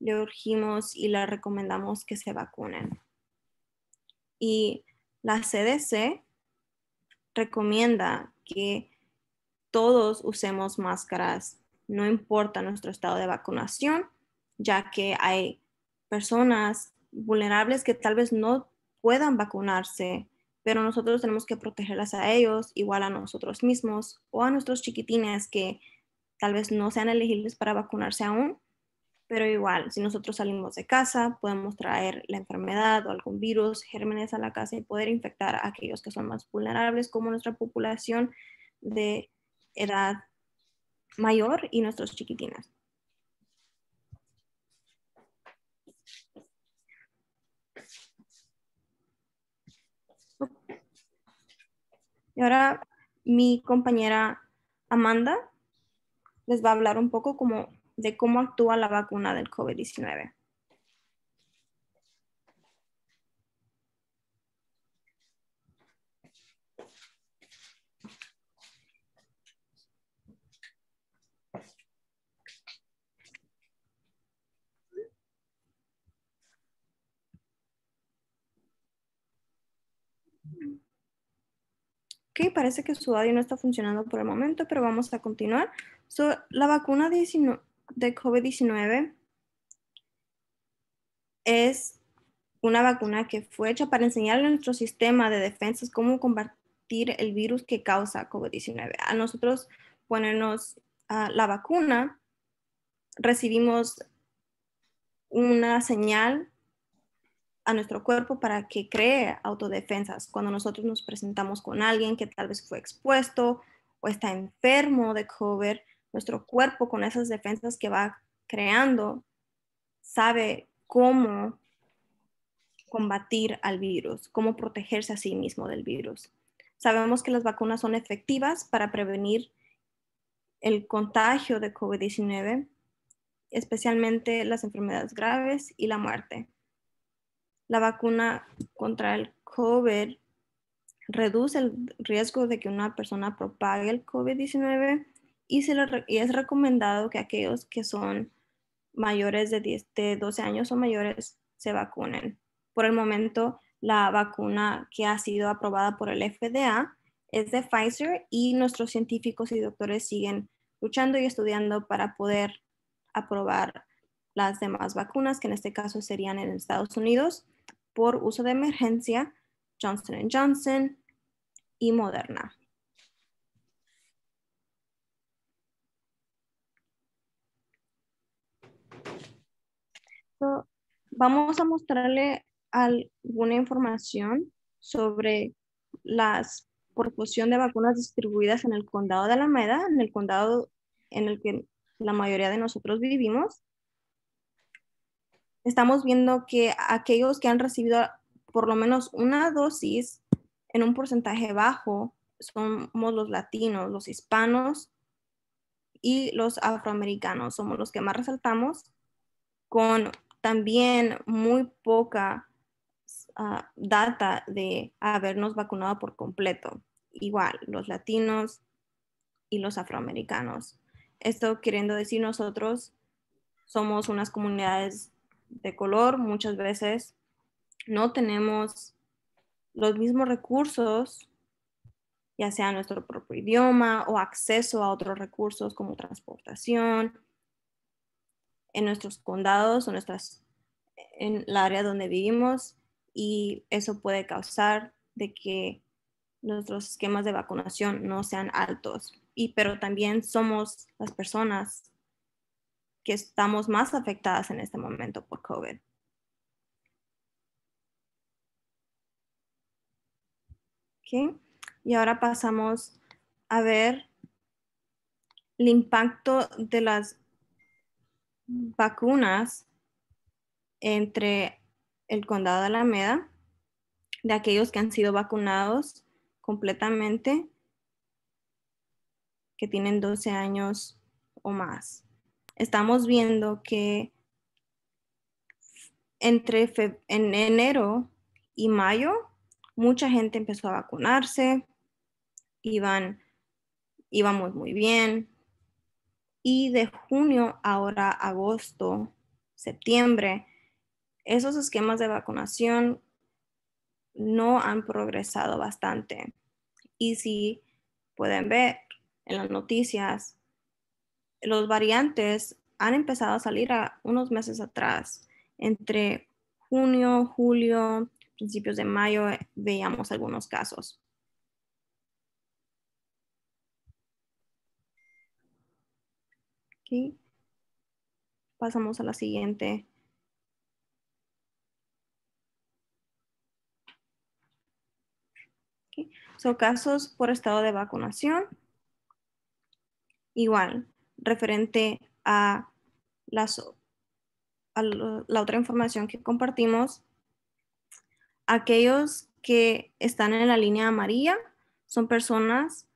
le urgimos y le recomendamos que se vacunen. Y la CDC recomienda que todos usemos máscaras, no importa nuestro estado de vacunación, ya que hay personas vulnerables que tal vez no puedan vacunarse, pero nosotros tenemos que protegerlas a ellos, igual a nosotros mismos o a nuestros chiquitines que tal vez no sean elegibles para vacunarse aún, pero igual, si nosotros salimos de casa, podemos traer la enfermedad o algún virus, gérmenes a la casa y poder infectar a aquellos que son más vulnerables, como nuestra población de edad mayor y nuestros chiquitines. Y ahora mi compañera Amanda les va a hablar un poco como de cómo actúa la vacuna del COVID-19. Ok, parece que su audio no está funcionando por el momento, pero vamos a continuar. la vacuna 19, de COVID-19 es una vacuna que fue hecha para enseñarle a nuestro sistema de defensas cómo combatir el virus que causa COVID-19. A nosotros ponernos ah, la vacuna, recibimos una señal a nuestro cuerpo para que cree autodefensas cuando nosotros nos presentamos con alguien que tal vez fue expuesto o está enfermo de COVID nuestro cuerpo con esas defensas que va creando, sabe cómo combatir al virus, cómo protegerse a sí mismo del virus. Sabemos que las vacunas son efectivas para prevenir el contagio de COVID-19, especialmente las enfermedades graves y la muerte. La vacuna contra el COVID reduce el riesgo de que una persona propague el COVID-19 y, es recomendado que aquellos que son mayores de, de 12 años o mayores se vacunen. Por el momento, la vacuna que ha sido aprobada por el FDA es de Pfizer y nuestros científicos y doctores siguen luchando y estudiando para poder aprobar las demás vacunas, que en este caso serían en Estados Unidos por uso de emergencia, Johnson ⁇ Johnson y Moderna. vamos a mostrarle alguna información sobre la proporción de vacunas distribuidas en el condado de Alameda, en el condado en el que la mayoría de nosotros vivimos. Estamos viendo que aquellos que han recibido por lo menos una dosis en un porcentaje bajo somos los latinos, los hispanos y los afroamericanos. Somos los que más resaltamos con también muy poca ah, data de habernos vacunado por completo. Igual, los latinos y los afroamericanos. Esto queriendo decir nosotros somos unas comunidades de color, muchas veces no tenemos los mismos recursos, ya sea nuestro propio idioma o acceso a otros recursos como transportación, en nuestros condados o nuestras, en la área donde vivimos y eso puede causar de que nuestros esquemas de vacunación no sean altos. Y, pero también somos las personas que estamos más afectadas en este momento por COVID. Okay. Y ahora pasamos a ver el impacto de las vacunas entre el condado de Alameda de aquellos que han sido vacunados completamente que tienen 12 años o más. Estamos viendo que entre en enero y mayo mucha gente empezó a vacunarse, iban, íbamos muy bien, y de junio ahora agosto, septiembre, esos esquemas de vacunación no han progresado bastante. Y si pueden ver en las noticias, los variantes han empezado a salir a unos meses atrás. Entre junio, julio, principios de mayo, veíamos algunos casos. Pasamos a la siguiente. Son casos por estado de vacunación. Igual, referente a, a la otra información que compartimos, aquellos que están en la línea amarilla son personas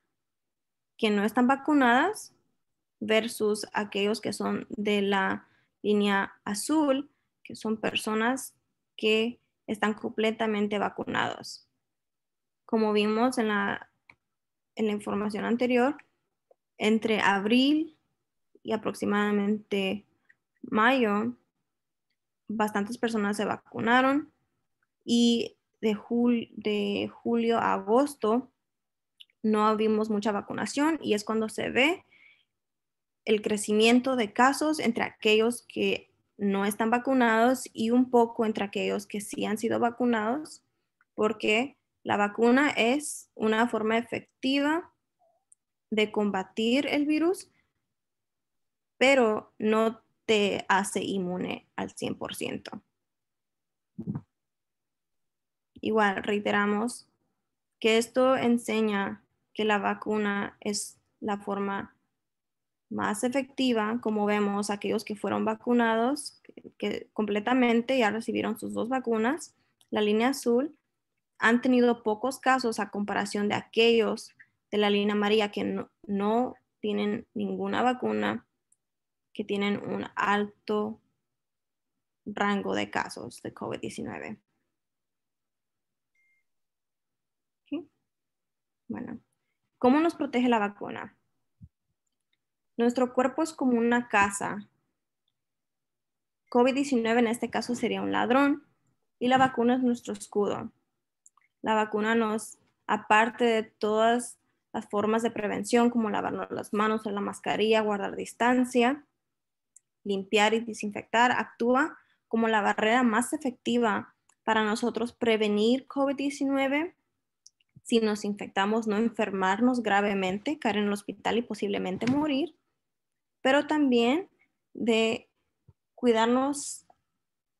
que no están vacunadas versus aquellos que son de la línea azul, que son personas que están completamente vacunados. Como vimos en la, en la información anterior, entre abril y aproximadamente mayo, bastantes personas se vacunaron y de, de julio a agosto no vimos mucha vacunación y es cuando se ve el crecimiento de casos entre aquellos que no están vacunados y un poco entre aquellos que sí han sido vacunados, porque la vacuna es una forma efectiva de combatir el virus, pero no te hace inmune al 100%. Igual, reiteramos que esto enseña que la vacuna es la forma más efectiva, como vemos, aquellos que fueron vacunados que, completamente ya recibieron sus dos vacunas, la línea azul, han tenido pocos casos a comparación de aquellos de la línea amarilla que no, tienen ninguna vacuna, que tienen un alto rango de casos de COVID-19. Bueno, ¿cómo nos protege la vacuna? Nuestro cuerpo es como una casa. COVID-19 en este caso sería un ladrón y la vacuna es nuestro escudo. La vacuna nos, aparte de todas las formas de prevención como lavarnos las manos en la mascarilla, guardar distancia, limpiar y desinfectar, actúa como la barrera más efectiva para nosotros prevenir COVID-19 si nos infectamos, no enfermarnos gravemente, caer en el hospital y posiblemente morir, pero también de cuidarnos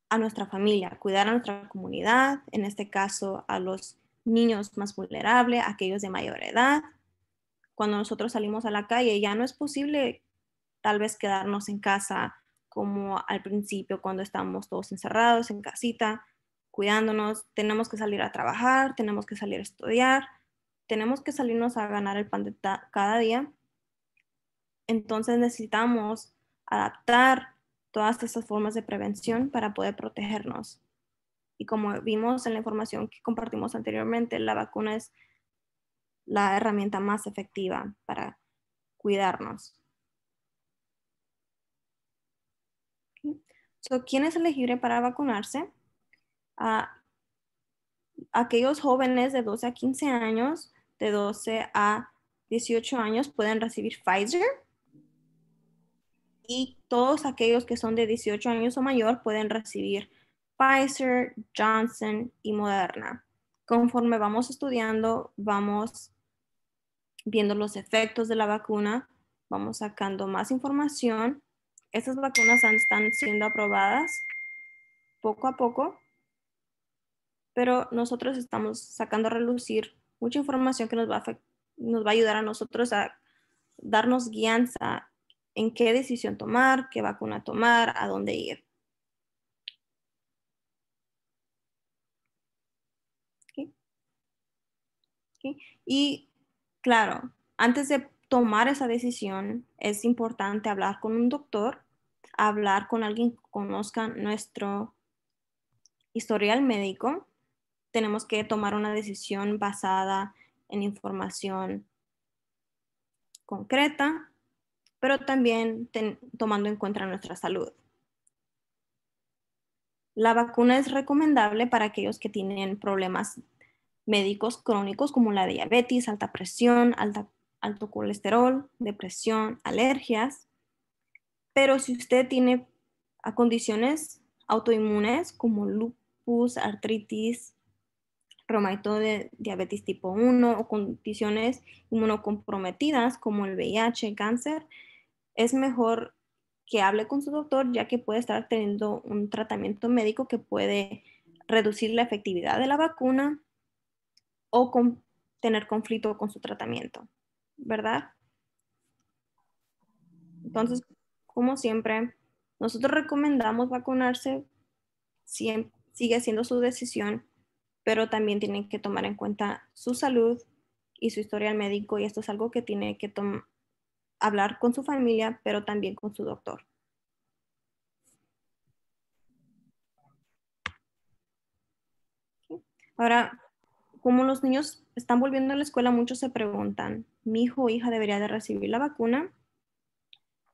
a nuestra familia, cuidar a nuestra comunidad, en este caso a los niños más vulnerables, aquellos de mayor edad. Cuando nosotros salimos a la calle ya no es posible tal vez quedarnos en casa como al principio cuando estábamos todos encerrados en casita, cuidándonos, tenemos que salir a trabajar, tenemos que salir a estudiar, tenemos que salirnos a ganar el pan de cada día entonces necesitamos adaptar todas estas formas de prevención para poder protegernos. Y como vimos en la información que compartimos anteriormente, la vacuna es la herramienta más efectiva para cuidarnos. So, ¿Quién es elegible para vacunarse? Ah, aquellos jóvenes de 12 a 15 años, de 12 a 18 años pueden recibir Pfizer y todos aquellos que son de 18 años o mayor pueden recibir Pfizer, Johnson y Moderna. Conforme vamos estudiando, vamos viendo los efectos de la vacuna, vamos sacando más información. Estas vacunas están siendo aprobadas poco a poco, pero nosotros estamos sacando a relucir mucha información que nos va a, nos va a ayudar a nosotros a darnos guianza en qué decisión tomar, qué vacuna tomar, a dónde ir. Y claro, antes de tomar esa decisión es importante hablar con un doctor, hablar con alguien que conozca nuestro historial médico. Tenemos que tomar una decisión basada en información concreta pero también tomando en cuenta nuestra salud. La vacuna es recomendable para aquellos que tienen problemas médicos crónicos como la diabetes, alta presión, alto colesterol, depresión, alergias. Pero si usted tiene condiciones autoinmunes como lupus, artritis, de diabetes tipo 1 o condiciones inmunocomprometidas como el VIH, cáncer, es mejor que hable con su doctor ya que puede estar teniendo un tratamiento médico que puede reducir la efectividad de la vacuna o tener conflicto con su tratamiento, ¿verdad? Entonces, como siempre, nosotros recomendamos vacunarse, sigue siendo su decisión, pero también tienen que tomar en cuenta su salud y su historia al médico y esto es algo que tiene que tomar hablar con su familia, pero también con su doctor. Ahora, como los niños están volviendo a la escuela, muchos se preguntan, ¿mi hijo o hija debería de recibir la vacuna?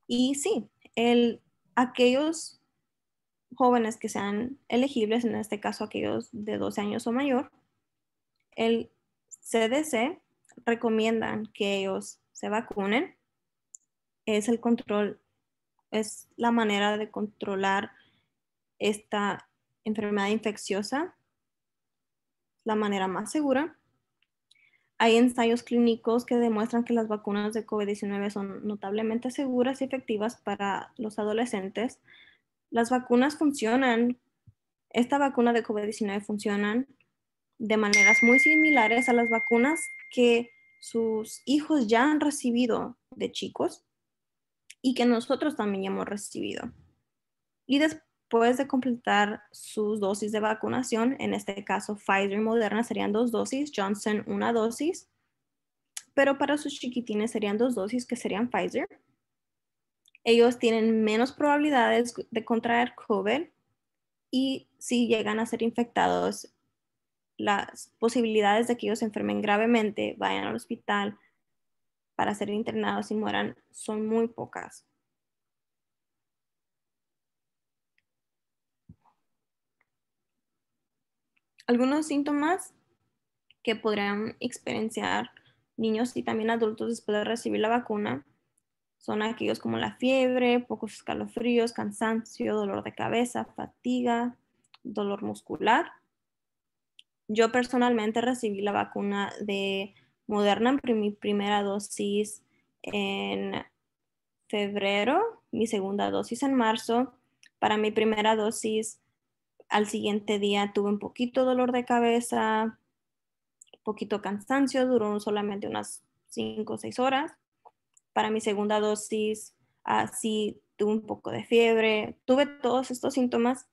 Y sí, aquellos jóvenes que sean elegibles, en este caso aquellos de 12 años o mayor, el CDC recomiendan que ellos se vacunen es el control, es la manera de controlar esta enfermedad infecciosa, la manera más segura. Hay ensayos clínicos que demuestran que las vacunas de COVID-19 son notablemente seguras y efectivas para los adolescentes. Las vacunas funcionan, esta vacuna de COVID-19 funcionan de maneras muy similares a las vacunas que sus hijos ya han recibido de chicos y que nosotros también hemos recibido. Y después de completar sus dosis de vacunación, en este caso Pfizer y Moderna serían dos dosis, Johnson una dosis, pero para sus chiquitines serían dos dosis que serían Pfizer. Ellos tienen menos probabilidades de contraer COVID y si llegan a ser infectados, las posibilidades de que ellos se enfermen gravemente, vayan al hospital, para ser internados y mueran son muy pocas. Algunos síntomas que podrán experienciar niños y también adultos después de recibir la vacuna son aquellos como la fiebre, pocos escalofríos, cansancio, dolor de cabeza, fatiga, dolor muscular. Yo personalmente recibí la vacuna de Moderna, mi primera dosis en febrero, mi segunda dosis en marzo. Para mi primera dosis, al siguiente día tuve un poquito dolor de cabeza, un poquito cansancio, duró solamente unas 5 o 6 horas. Para mi segunda dosis, así tuve un poco de fiebre, tuve todos estos síntomas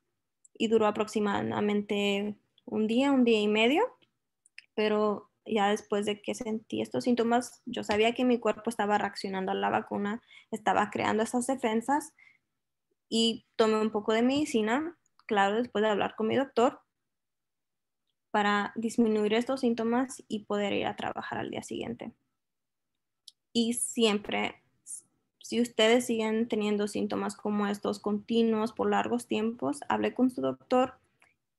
y duró aproximadamente un día, un día y medio, pero ya después de que sentí estos síntomas, yo sabía que mi cuerpo estaba reaccionando a la vacuna, estaba creando esas defensas y tomé un poco de medicina, claro, después de hablar con mi doctor, para disminuir estos síntomas y poder ir a trabajar al día siguiente. Y siempre, si ustedes siguen teniendo síntomas como estos continuos por largos tiempos, hable con su doctor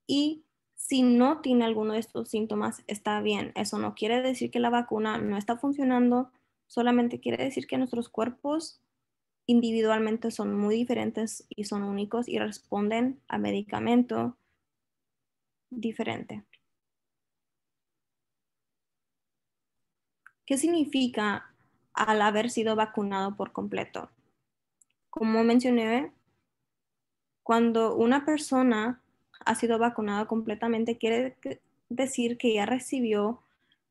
y si no tiene alguno de estos síntomas, está bien. Eso no quiere decir que la vacuna no está funcionando, solamente quiere decir que nuestros cuerpos individualmente son muy diferentes y son únicos y responden a medicamento diferente. ¿Qué significa al haber sido vacunado por completo? Como mencioné, cuando una persona ha sido vacunado completamente, quiere decir que ya recibió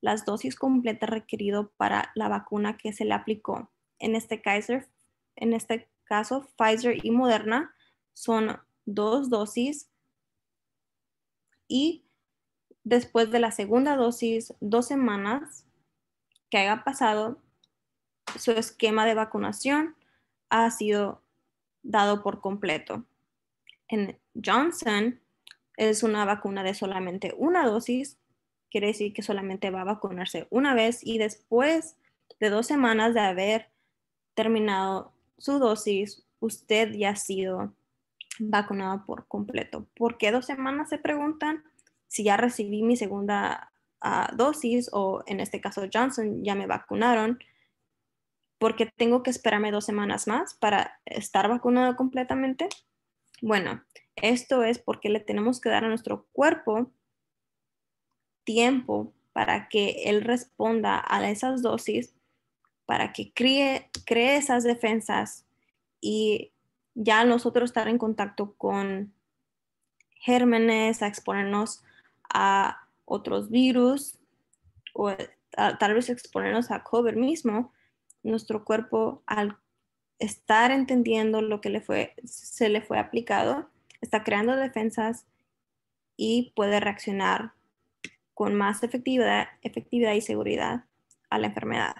las dosis completas requeridas para la vacuna que se le aplicó. En este, Kaiser, en este caso, Pfizer y Moderna son dos dosis y después de la segunda dosis, dos semanas que haya pasado, su esquema de vacunación ha sido dado por completo. En Johnson es una vacuna de solamente una dosis, quiere decir que solamente va a vacunarse una vez y después de dos semanas de haber terminado su dosis, usted ya ha sido vacunado por completo. ¿Por qué dos semanas se preguntan? Si ya recibí mi segunda ah, dosis o en este caso Johnson ya me vacunaron, porque tengo que esperarme dos semanas más para estar vacunado completamente? Bueno, esto es porque le tenemos que dar a nuestro cuerpo tiempo para que él responda a esas dosis, para que cree, esas defensas y ya nosotros estar en contacto con gérmenes, a exponernos a otros virus o tal vez exponernos a COVID mismo, nuestro cuerpo al estar entendiendo lo que se le fue aplicado, está creando defensas y puede reaccionar con más efectividad, efectividad y seguridad a la enfermedad.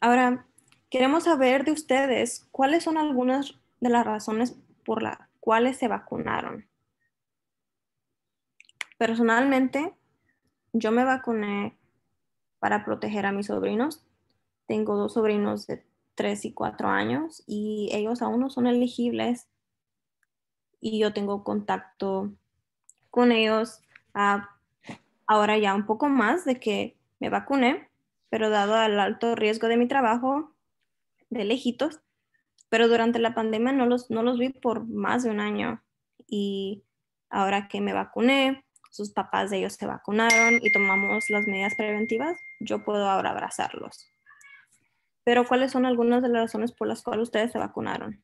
Ahora, queremos saber de ustedes cuáles son algunas de las razones por las cuales se vacunaron. Personalmente, yo me vacuné para proteger a mis sobrinos tengo dos sobrinos de 3 y 4 años y ellos aún no son elegibles y yo tengo contacto con ellos ah, ahora ya un poco más de que me vacuné, pero dado el alto riesgo de mi trabajo de lejitos, pero durante la pandemia no los, no los vi por más de un año y ahora que me vacuné, sus papás de ellos se vacunaron y tomamos las medidas preventivas, yo puedo ahora abrazarlos. Pero ¿cuáles son algunas de las razones por las cuales ustedes se vacunaron?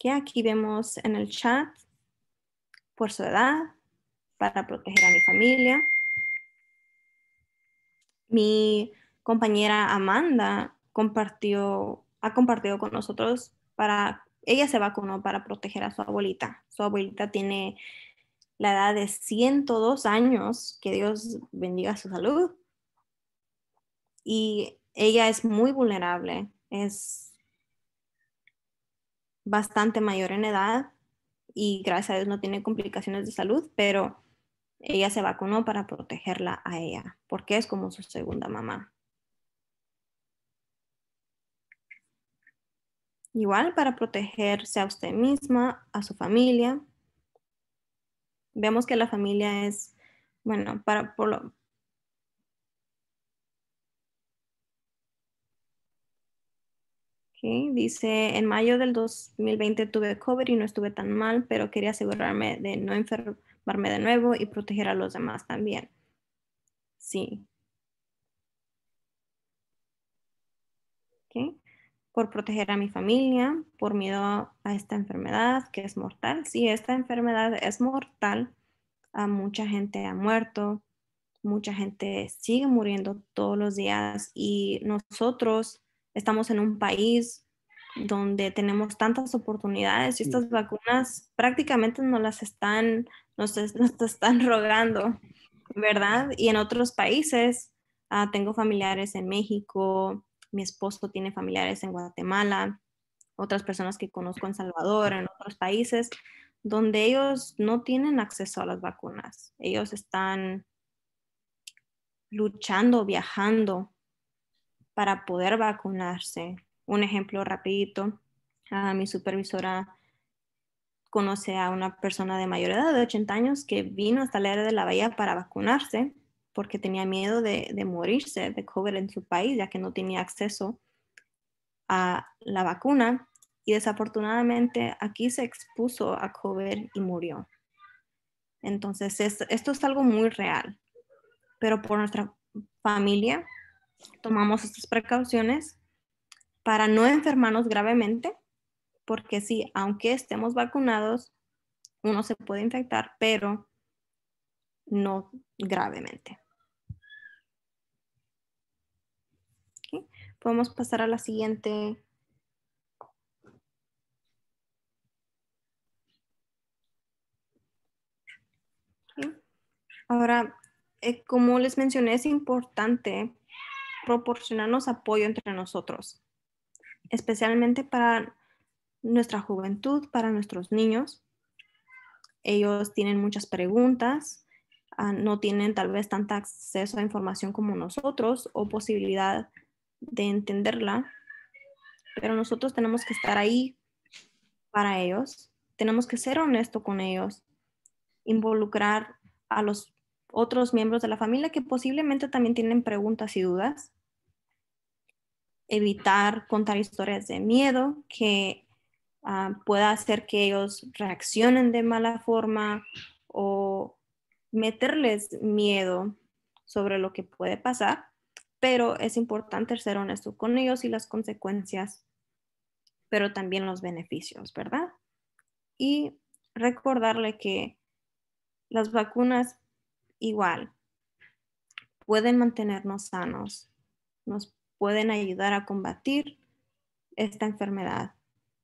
Que aquí vemos en el chat, por su edad, para proteger a mi familia. Mi compañera Amanda compartió, ha compartido con nosotros para, ella se vacunó para proteger a su abuelita. Su abuelita tiene la edad de 102 años, que Dios bendiga su salud. Y ella es muy vulnerable, es bastante mayor en edad y gracias a Dios no tiene complicaciones de salud, pero ella se vacunó para protegerla a ella, porque es como su segunda mamá. Igual para protegerse a usted misma, a su familia. Vemos que la familia es, bueno, para, por lo, Dice, en mayo del 2020 tuve COVID y no estuve tan mal, pero quería asegurarme de no enfermarme de nuevo y proteger a los demás también. Sí. Por proteger a mi familia, por miedo a esta enfermedad que es mortal. Sí, esta enfermedad es mortal. A mucha gente ha muerto, mucha gente sigue muriendo todos los días y nosotros estamos en un país donde tenemos tantas oportunidades y estas vacunas prácticamente no las están, rogando, ¿verdad? Y en otros países, ah, tengo familiares en México, mi esposo tiene familiares en Guatemala, otras personas que conozco en Salvador, en otros países, donde ellos no tienen acceso a las vacunas. Ellos están luchando, viajando para poder vacunarse. Un ejemplo rapidito, a ah, mi supervisora conoce a una persona de mayor edad, de 80 años, que vino hasta la área de la bahía para vacunarse porque tenía miedo de, morirse de COVID en su país, ya que no tenía acceso a la vacuna. Y desafortunadamente aquí se expuso a COVID y murió. Entonces, esto es algo muy real. Pero por nuestra familia, tomamos estas precauciones para no enfermarnos gravemente, porque sí, aunque estemos vacunados, uno se puede infectar, pero no gravemente. Podemos pasar a la siguiente Ahora, eh, como les mencioné, es importante proporcionarnos apoyo entre nosotros, especialmente para nuestra juventud, para nuestros niños. Ellos tienen muchas preguntas, ah, no tienen tal vez tanto acceso a información como nosotros o posibilidad de entenderla, pero nosotros tenemos que estar ahí para ellos, tenemos que ser honestos con ellos, involucrar a los otros miembros de la familia que posiblemente también tienen preguntas y dudas evitar contar historias de miedo que ah, pueda hacer que ellos reaccionen de mala forma o meterles miedo sobre lo que puede pasar, pero es importante ser honesto con ellos y las consecuencias, pero también los beneficios, ¿verdad? Y recordarle que las vacunas igual pueden mantenernos sanos, nos pueden ayudar a combatir esta enfermedad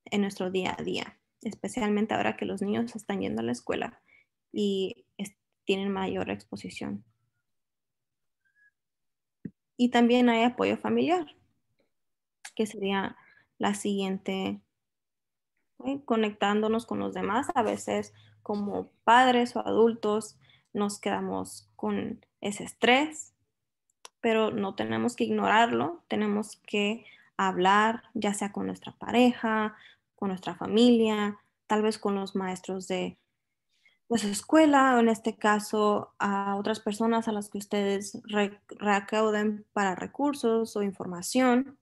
en nuestro día a día, especialmente ahora que los niños están yendo a la escuela y tienen mayor exposición. Y también hay apoyo familiar, que sería la siguiente, conectándonos con los demás. A veces como padres o adultos nos quedamos con ese estrés pero no tenemos que ignorarlo, tenemos que hablar, ya sea con nuestra pareja, con nuestra familia, tal vez con los maestros de, nuestra escuela o en este caso a otras personas a las que ustedes recauden para recursos o información,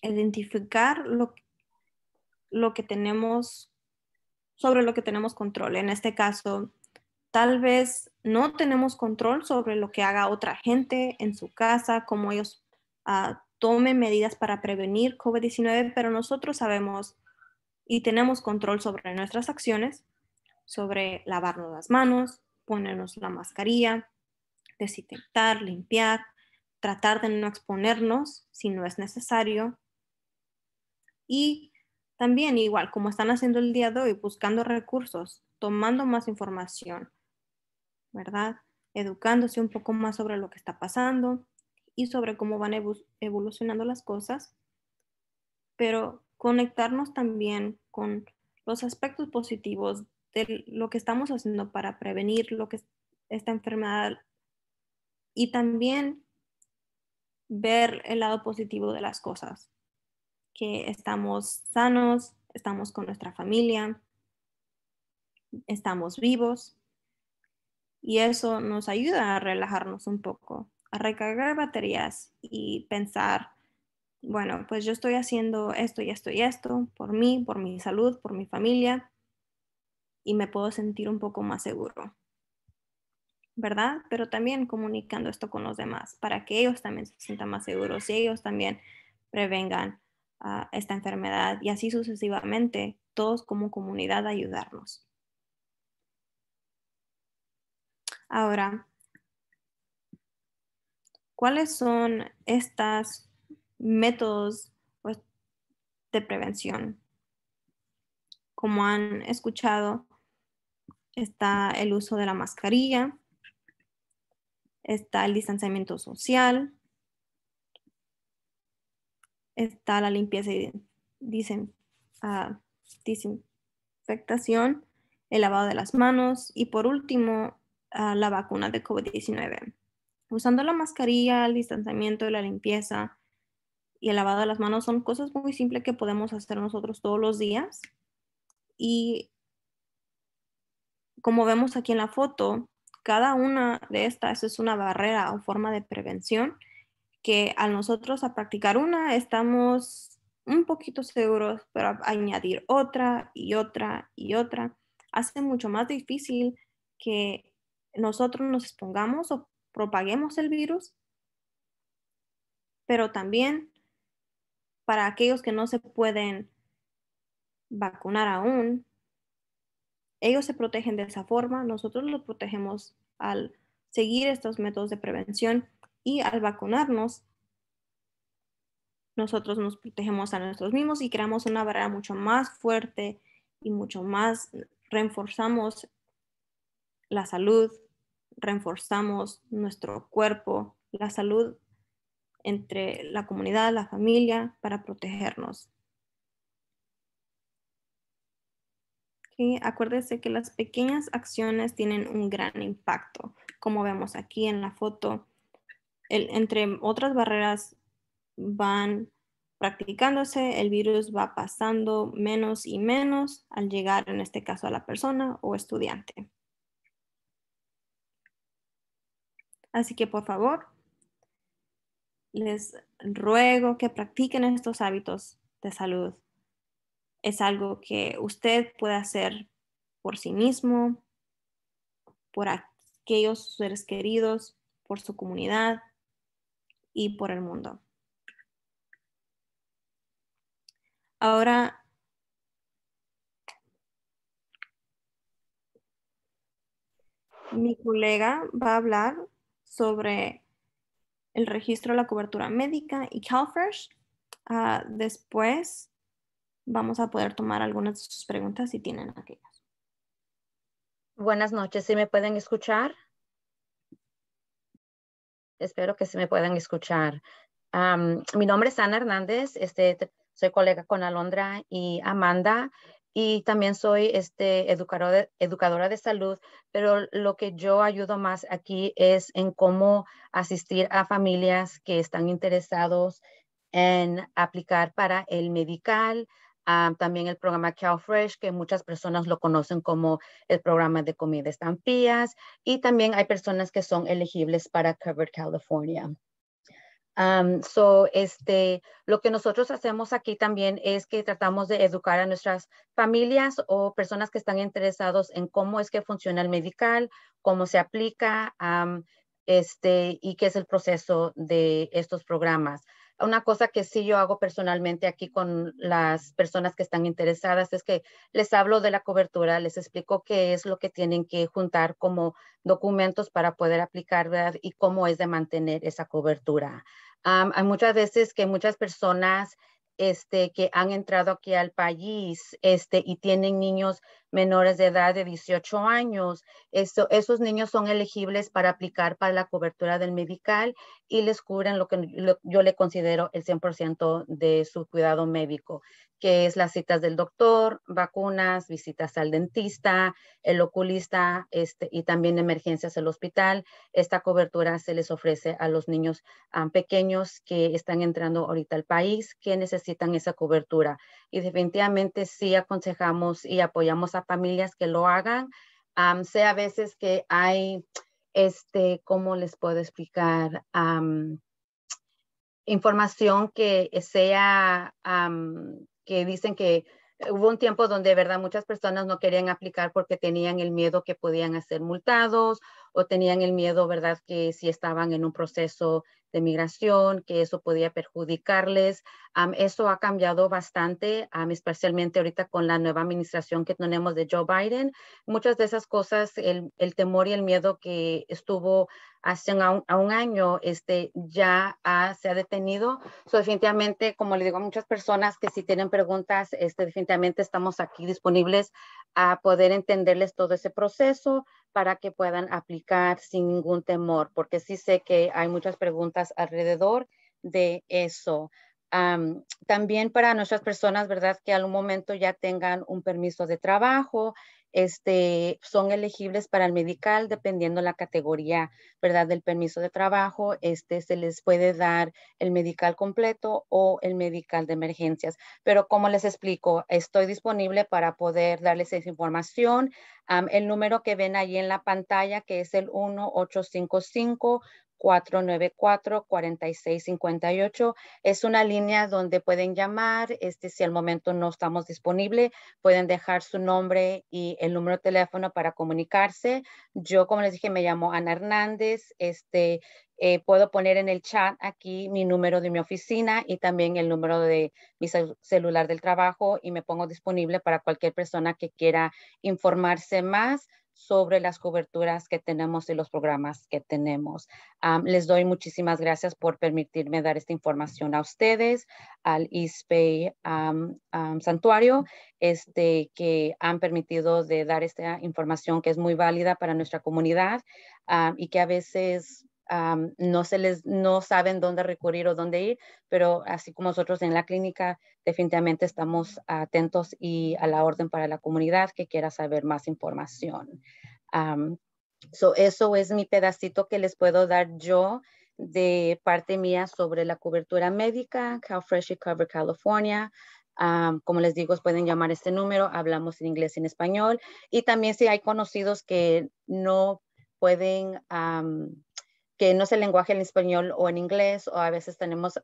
identificar lo, lo que tenemos sobre lo que tenemos control. En este caso, tal vez no tenemos control sobre lo que haga otra gente en su casa, cómo ellos ah, tomen medidas para prevenir COVID-19, pero nosotros sabemos y tenemos control sobre nuestras acciones, sobre lavarnos las manos, ponernos la mascarilla, desinfectar, limpiar, tratar de no exponernos si no es necesario. Y también igual, como están haciendo el día de hoy, buscando recursos, tomando más información, ¿verdad? Educándose un poco más sobre lo que está pasando y sobre cómo van evolucionando las cosas, pero conectarnos también con los aspectos positivos de lo que estamos haciendo para prevenir lo que esta enfermedad y también ver el lado positivo de las cosas, que estamos sanos, estamos con nuestra familia, estamos vivos y eso nos ayuda a relajarnos un poco, a recargar baterías y pensar, bueno, pues yo estoy haciendo esto y esto y esto por mí, por mi salud, por mi familia y me puedo sentir un poco más seguro. ¿Verdad? Pero también comunicando esto con los demás para que ellos también se sientan más seguros y ellos también prevengan ah, esta enfermedad y así sucesivamente, todos como comunidad ayudarnos. Ahora, ¿cuáles son estos métodos pues, de prevención? Como han escuchado, está el uso de la mascarilla, está el distanciamiento social, está la limpieza y dicen, ah, desinfectación, el lavado de las manos y por último la vacuna de COVID-19. Usando la mascarilla, el distanciamiento, la limpieza y el lavado de las manos son cosas muy simples que podemos hacer nosotros todos los días. Y como vemos aquí en la foto, cada una de estas es una barrera o forma de prevención que a nosotros a practicar una estamos un poquito seguros, pero añadir otra y otra y otra hace mucho más difícil que nosotros nos expongamos o propaguemos el virus, pero también para aquellos que no se pueden vacunar aún, ellos se protegen de esa forma, nosotros los protegemos al seguir estos métodos de prevención y al vacunarnos, nosotros nos protegemos a nosotros mismos y creamos una barrera mucho más fuerte y mucho más reforzamos la salud reforzamos nuestro cuerpo, la salud entre la comunidad, la familia, para protegernos. Y Acuérdense que las pequeñas acciones tienen un gran impacto, como vemos aquí en la foto. entre otras barreras van practicándose, el virus va pasando menos y menos al llegar en este caso a la persona o estudiante. Así que por favor, les ruego que practiquen estos hábitos de salud. Es algo que usted puede hacer por sí mismo, por aquellos seres queridos, por su comunidad y por el mundo. Ahora, mi colega va a hablar sobre el registro de la cobertura médica y CalFresh. Ah, después vamos a poder tomar algunas de sus preguntas si tienen aquellas. Buenas noches, Si me pueden escuchar? Espero que se me puedan escuchar. mi nombre es Ana Hernández, este, soy colega con Alondra y Amanda y también soy este, educadora, de salud, pero lo que yo ayudo más aquí es en cómo asistir a familias que están interesados en aplicar para el medical, ah, también el programa CalFresh, que muchas personas lo conocen como el programa de comida estampillas, y también hay personas que son elegibles para Covered California so, este, lo que nosotros hacemos aquí también es que tratamos de educar a nuestras familias o personas que están interesados en cómo es que funciona el medical, cómo se aplica, este, y qué es el proceso de estos programas. Una cosa que sí yo hago personalmente aquí con las personas que están interesadas es que les hablo de la cobertura, les explico qué es lo que tienen que juntar como documentos para poder aplicar y cómo es de mantener esa cobertura hay muchas veces que muchas personas este, que han entrado aquí al país este, y tienen niños menores de edad de 18 años. esos niños son elegibles para aplicar para la cobertura del medical y les cubren lo que yo le considero el 100% de su cuidado médico, que es las citas del doctor, vacunas, visitas al dentista, el oculista este, y también emergencias al hospital. Esta cobertura se les ofrece a los niños pequeños que están entrando ahorita al país que necesitan esa cobertura y definitivamente sí aconsejamos y apoyamos a familias que lo hagan. sea sé a veces que hay, este, ¿cómo les puedo explicar? información que sea, que dicen que eh, hubo un tiempo donde, de verdad, muchas personas no querían aplicar porque tenían el miedo que podían ser multados o tenían el miedo, ¿verdad? Que si estaban en un proceso de migración, que eso podía perjudicarles. eso ha cambiado bastante, especialmente ahorita con la nueva administración que tenemos de Joe Biden. Muchas de esas cosas, el, el temor y el miedo que estuvo hace un, a un año, este, ya se ha detenido. definitivamente, como le digo a muchas personas que si tienen preguntas, este, definitivamente estamos aquí disponibles a poder entenderles todo ese proceso, para que puedan aplicar sin ningún temor, porque sí sé que hay muchas preguntas alrededor de eso. también para nuestras personas, ¿verdad? Que algún momento ya tengan un permiso de trabajo, este, son elegibles para el medical dependiendo la categoría, ¿verdad? Del permiso de trabajo, este, se les puede dar el medical completo o el medical de emergencias. Pero como les explico, estoy disponible para poder darles esa información. el número que ven ahí en la pantalla, que es el 1855 494-4658. Es una línea donde pueden llamar. Este, si al momento no estamos disponibles pueden dejar su nombre y el número de teléfono para comunicarse. Yo, como les dije, me llamo Ana Hernández. Este, eh, puedo poner en el chat aquí mi número de mi oficina y también el número de mi celular del trabajo y me pongo disponible para cualquier persona que quiera informarse más sobre las coberturas que tenemos y los programas que tenemos. les doy muchísimas gracias por permitirme dar esta información a ustedes, al ISPE Santuario, este, que han permitido de dar esta información que es muy válida para nuestra comunidad y que a veces no se les, no saben dónde recurrir o dónde ir, pero así como nosotros en la clínica, definitivamente estamos atentos y a la orden para la comunidad que quiera saber más información. eso es mi pedacito que les puedo dar yo de parte mía sobre la cobertura médica, CalFresh y Cover California. como les digo, pueden llamar este número, hablamos en inglés y en español. Y también si hay conocidos que no pueden que no es el lenguaje en español o en inglés, o a veces tenemos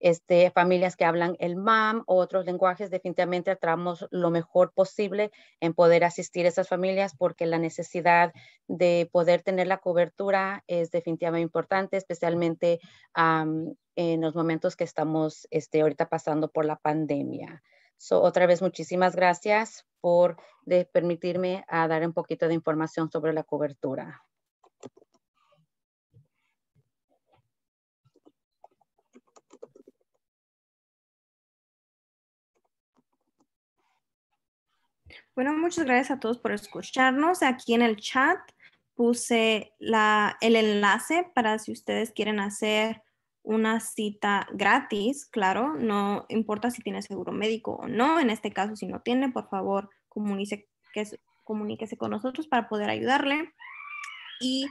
este, familias que hablan el MAM o otros lenguajes, definitivamente tratamos lo mejor posible en poder asistir a esas familias porque la necesidad de poder tener la cobertura es definitivamente importante, especialmente en los momentos que estamos este, ahorita pasando por la pandemia. otra vez, muchísimas gracias por permitirme a dar un poquito de información sobre la cobertura. Bueno, muchas gracias a todos por escucharnos. Aquí en el chat puse el enlace para si ustedes quieren hacer una cita gratis, claro, no importa si tiene seguro médico o no, en este caso si no tiene, por favor, comuníquese, con nosotros para poder ayudarle y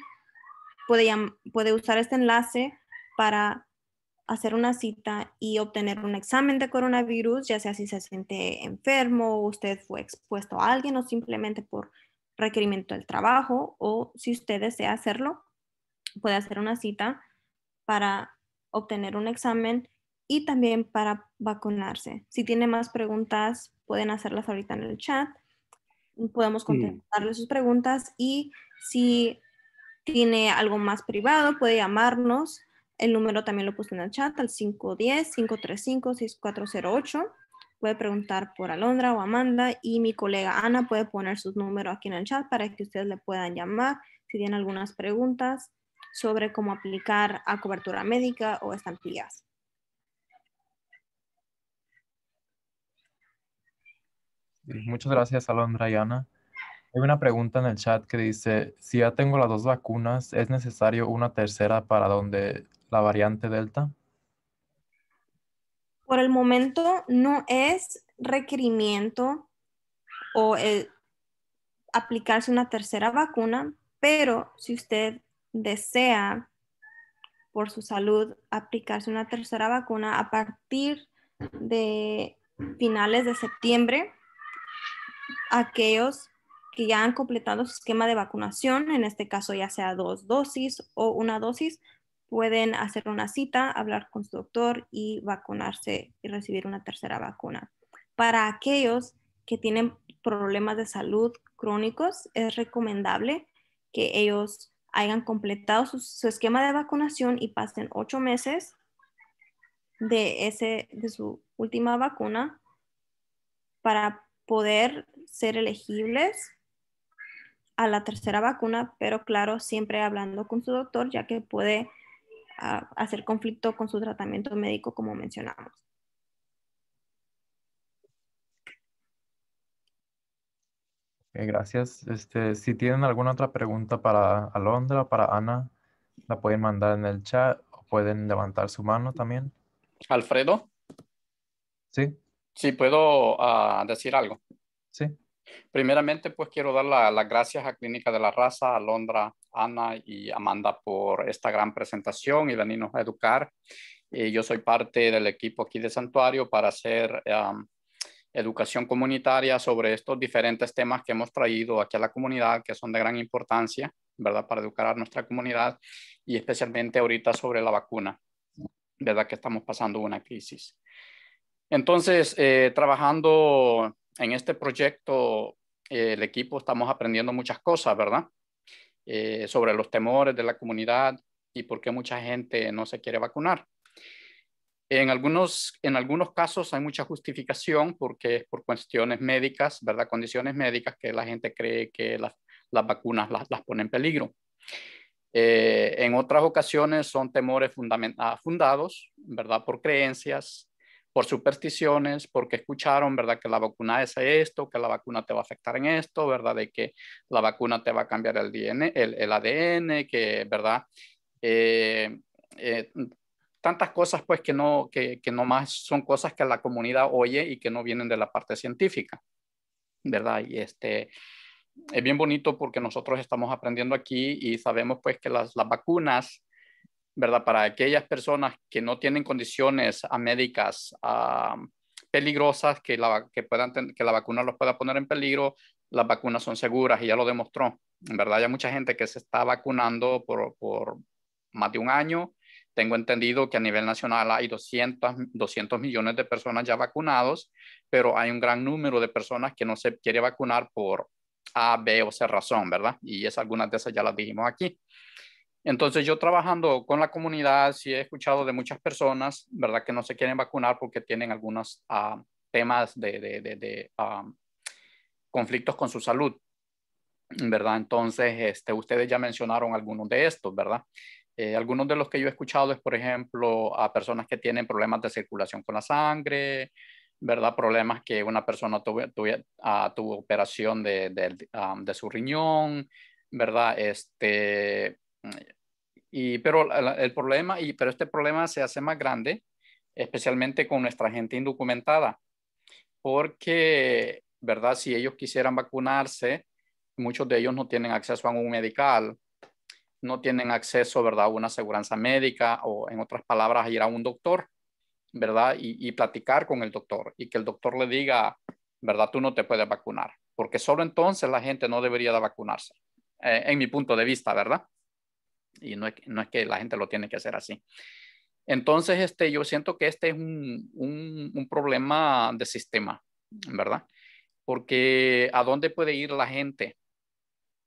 puede usar este enlace para hacer una cita y obtener un examen de coronavirus, ya sea si se siente enfermo, usted fue expuesto a alguien o simplemente por requerimiento del trabajo o si usted desea hacerlo, puede hacer una cita para obtener un examen y también para vacunarse. Si tiene más preguntas, pueden hacerlas ahorita en el chat. Podemos contestarle sus preguntas y si tiene algo más privado, puede llamarnos el número también lo puse en el chat, al 510-535-6408. Puede preguntar por Alondra o Amanda y mi colega Ana puede poner su número aquí en el chat para que ustedes le puedan llamar si tienen algunas preguntas sobre cómo aplicar a cobertura médica o estampillas. Muchas gracias, Alondra y Ana. Hay una pregunta en el chat que dice, si ya tengo las dos vacunas, ¿es necesario una tercera para donde la variante Delta? Por el momento no es requerimiento o eh, aplicarse una tercera vacuna, pero si usted desea por su salud aplicarse una tercera vacuna a partir de finales de septiembre, aquellos que ya han completado su esquema de vacunación, en este caso ya sea dos dosis o una dosis, pueden hacer una cita, hablar con su doctor y vacunarse y recibir una tercera vacuna. Para aquellos que tienen problemas de salud crónicos, es recomendable que ellos hayan completado su, esquema de vacunación y pasen ocho meses de, ese, de su última vacuna para poder ser elegibles a la tercera vacuna, pero claro, siempre hablando con su doctor, ya que puede hacer conflicto con su tratamiento médico, como mencionamos. gracias. Este, si tienen alguna otra pregunta para Alondra, para Ana, la pueden mandar en el chat o pueden levantar su mano también. Alfredo. Sí. Sí, puedo ah, decir algo. Sí. Primeramente, pues quiero dar las gracias a Clínica de la Raza, Alondra, Ana y Amanda, por esta gran presentación y venirnos a educar. Eh, yo soy parte del equipo aquí de Santuario para hacer educación comunitaria sobre estos diferentes temas que hemos traído aquí a la comunidad, que son de gran importancia, ¿verdad? Para educar a nuestra comunidad y especialmente ahorita sobre la vacuna, ¿verdad? Que estamos pasando una crisis. Entonces, eh, trabajando en este proyecto, eh, el equipo estamos aprendiendo muchas cosas, ¿verdad? Eh, sobre los temores de la comunidad y por qué mucha gente no se quiere vacunar. En algunos, en algunos casos hay mucha justificación porque es por cuestiones médicas, ¿verdad? Condiciones médicas que la gente cree que las, las vacunas las, ponen en peligro. Eh, en otras ocasiones son temores fundados, ¿verdad? Por creencias por supersticiones, porque escucharon, ¿verdad? Que la vacuna es esto, que la vacuna te va a afectar en esto, ¿verdad? De que la vacuna te va a cambiar el, el, ADN, que, ¿verdad? Eh, eh, tantas cosas pues que no, que, que no más son cosas que la comunidad oye y que no vienen de la parte científica, ¿verdad? Y este, es bien bonito porque nosotros estamos aprendiendo aquí y sabemos pues que las, las vacunas ¿verdad? Para aquellas personas que no tienen condiciones médicas ah, peligrosas que la, que, puedan que la vacuna los pueda poner en peligro, las vacunas son seguras y ya lo demostró. En verdad, hay mucha gente que se está vacunando por, por más de un año. Tengo entendido que a nivel nacional hay 200, 200 millones de personas ya vacunados, pero hay un gran número de personas que no se quiere vacunar por A, B o C razón, ¿verdad? Y es algunas de esas ya las dijimos aquí. Entonces yo trabajando con la comunidad, sí he escuchado de muchas personas, ¿verdad? Que no se quieren vacunar porque tienen algunos ah, temas de, de, de, ah, conflictos con su salud, ¿verdad? Entonces, este, ustedes ya mencionaron algunos de estos, ¿verdad? Eh, algunos de los que yo he escuchado es, por ejemplo, a personas que tienen problemas de circulación con la sangre, ¿verdad? Problemas que una persona tuvo, ah, tuvo, operación de, de, su riñón, ¿verdad? Este, y, pero el problema, y, pero este problema se hace más grande, especialmente con nuestra gente indocumentada, porque, ¿verdad? Si ellos quisieran vacunarse, muchos de ellos no tienen acceso a un medical, no tienen acceso, ¿verdad?, a una aseguranza médica o, en otras palabras, ir a un doctor, ¿verdad? Y, platicar con el doctor y que el doctor le diga, ¿verdad?, tú no te puedes vacunar, porque solo entonces la gente no debería de vacunarse, eh, en mi punto de vista, ¿verdad? Y no es, no que la gente lo tiene que hacer así. Entonces, este, yo siento que este es un, problema de sistema, ¿verdad? Porque ¿a dónde puede ir la gente?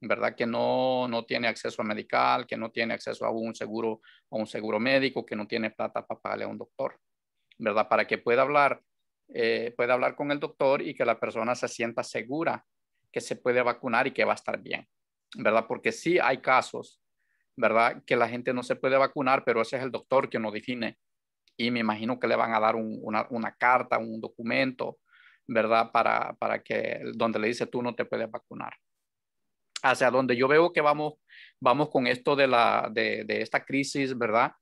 ¿verdad? Que no, tiene acceso a medical, que no tiene acceso a un seguro, a un seguro médico, que no tiene plata para pagarle a un doctor, ¿verdad? Para que pueda hablar, eh, pueda hablar con el doctor y que la persona se sienta segura que se puede vacunar y que va a estar bien, ¿verdad? Porque sí hay casos ¿verdad? Que la gente no se puede vacunar, pero ese es el doctor que nos define. Y me imagino que le van a dar una, carta, un documento, ¿verdad? Para, que, donde le dice tú no te puedes vacunar. Hacia donde yo veo que vamos, vamos con esto de, la, de, esta crisis, ¿verdad?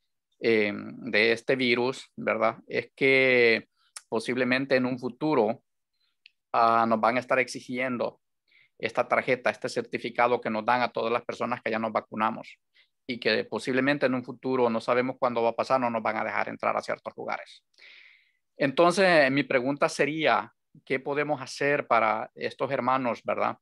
Eh, de este virus, ¿verdad? Es que posiblemente en un futuro ah, nos van a estar exigiendo esta tarjeta, este certificado que nos dan a todas las personas que ya nos vacunamos y que posiblemente en un futuro, no sabemos cuándo va a pasar, no nos van a dejar entrar a ciertos lugares. Entonces, mi pregunta sería, ¿qué podemos hacer para estos hermanos, verdad?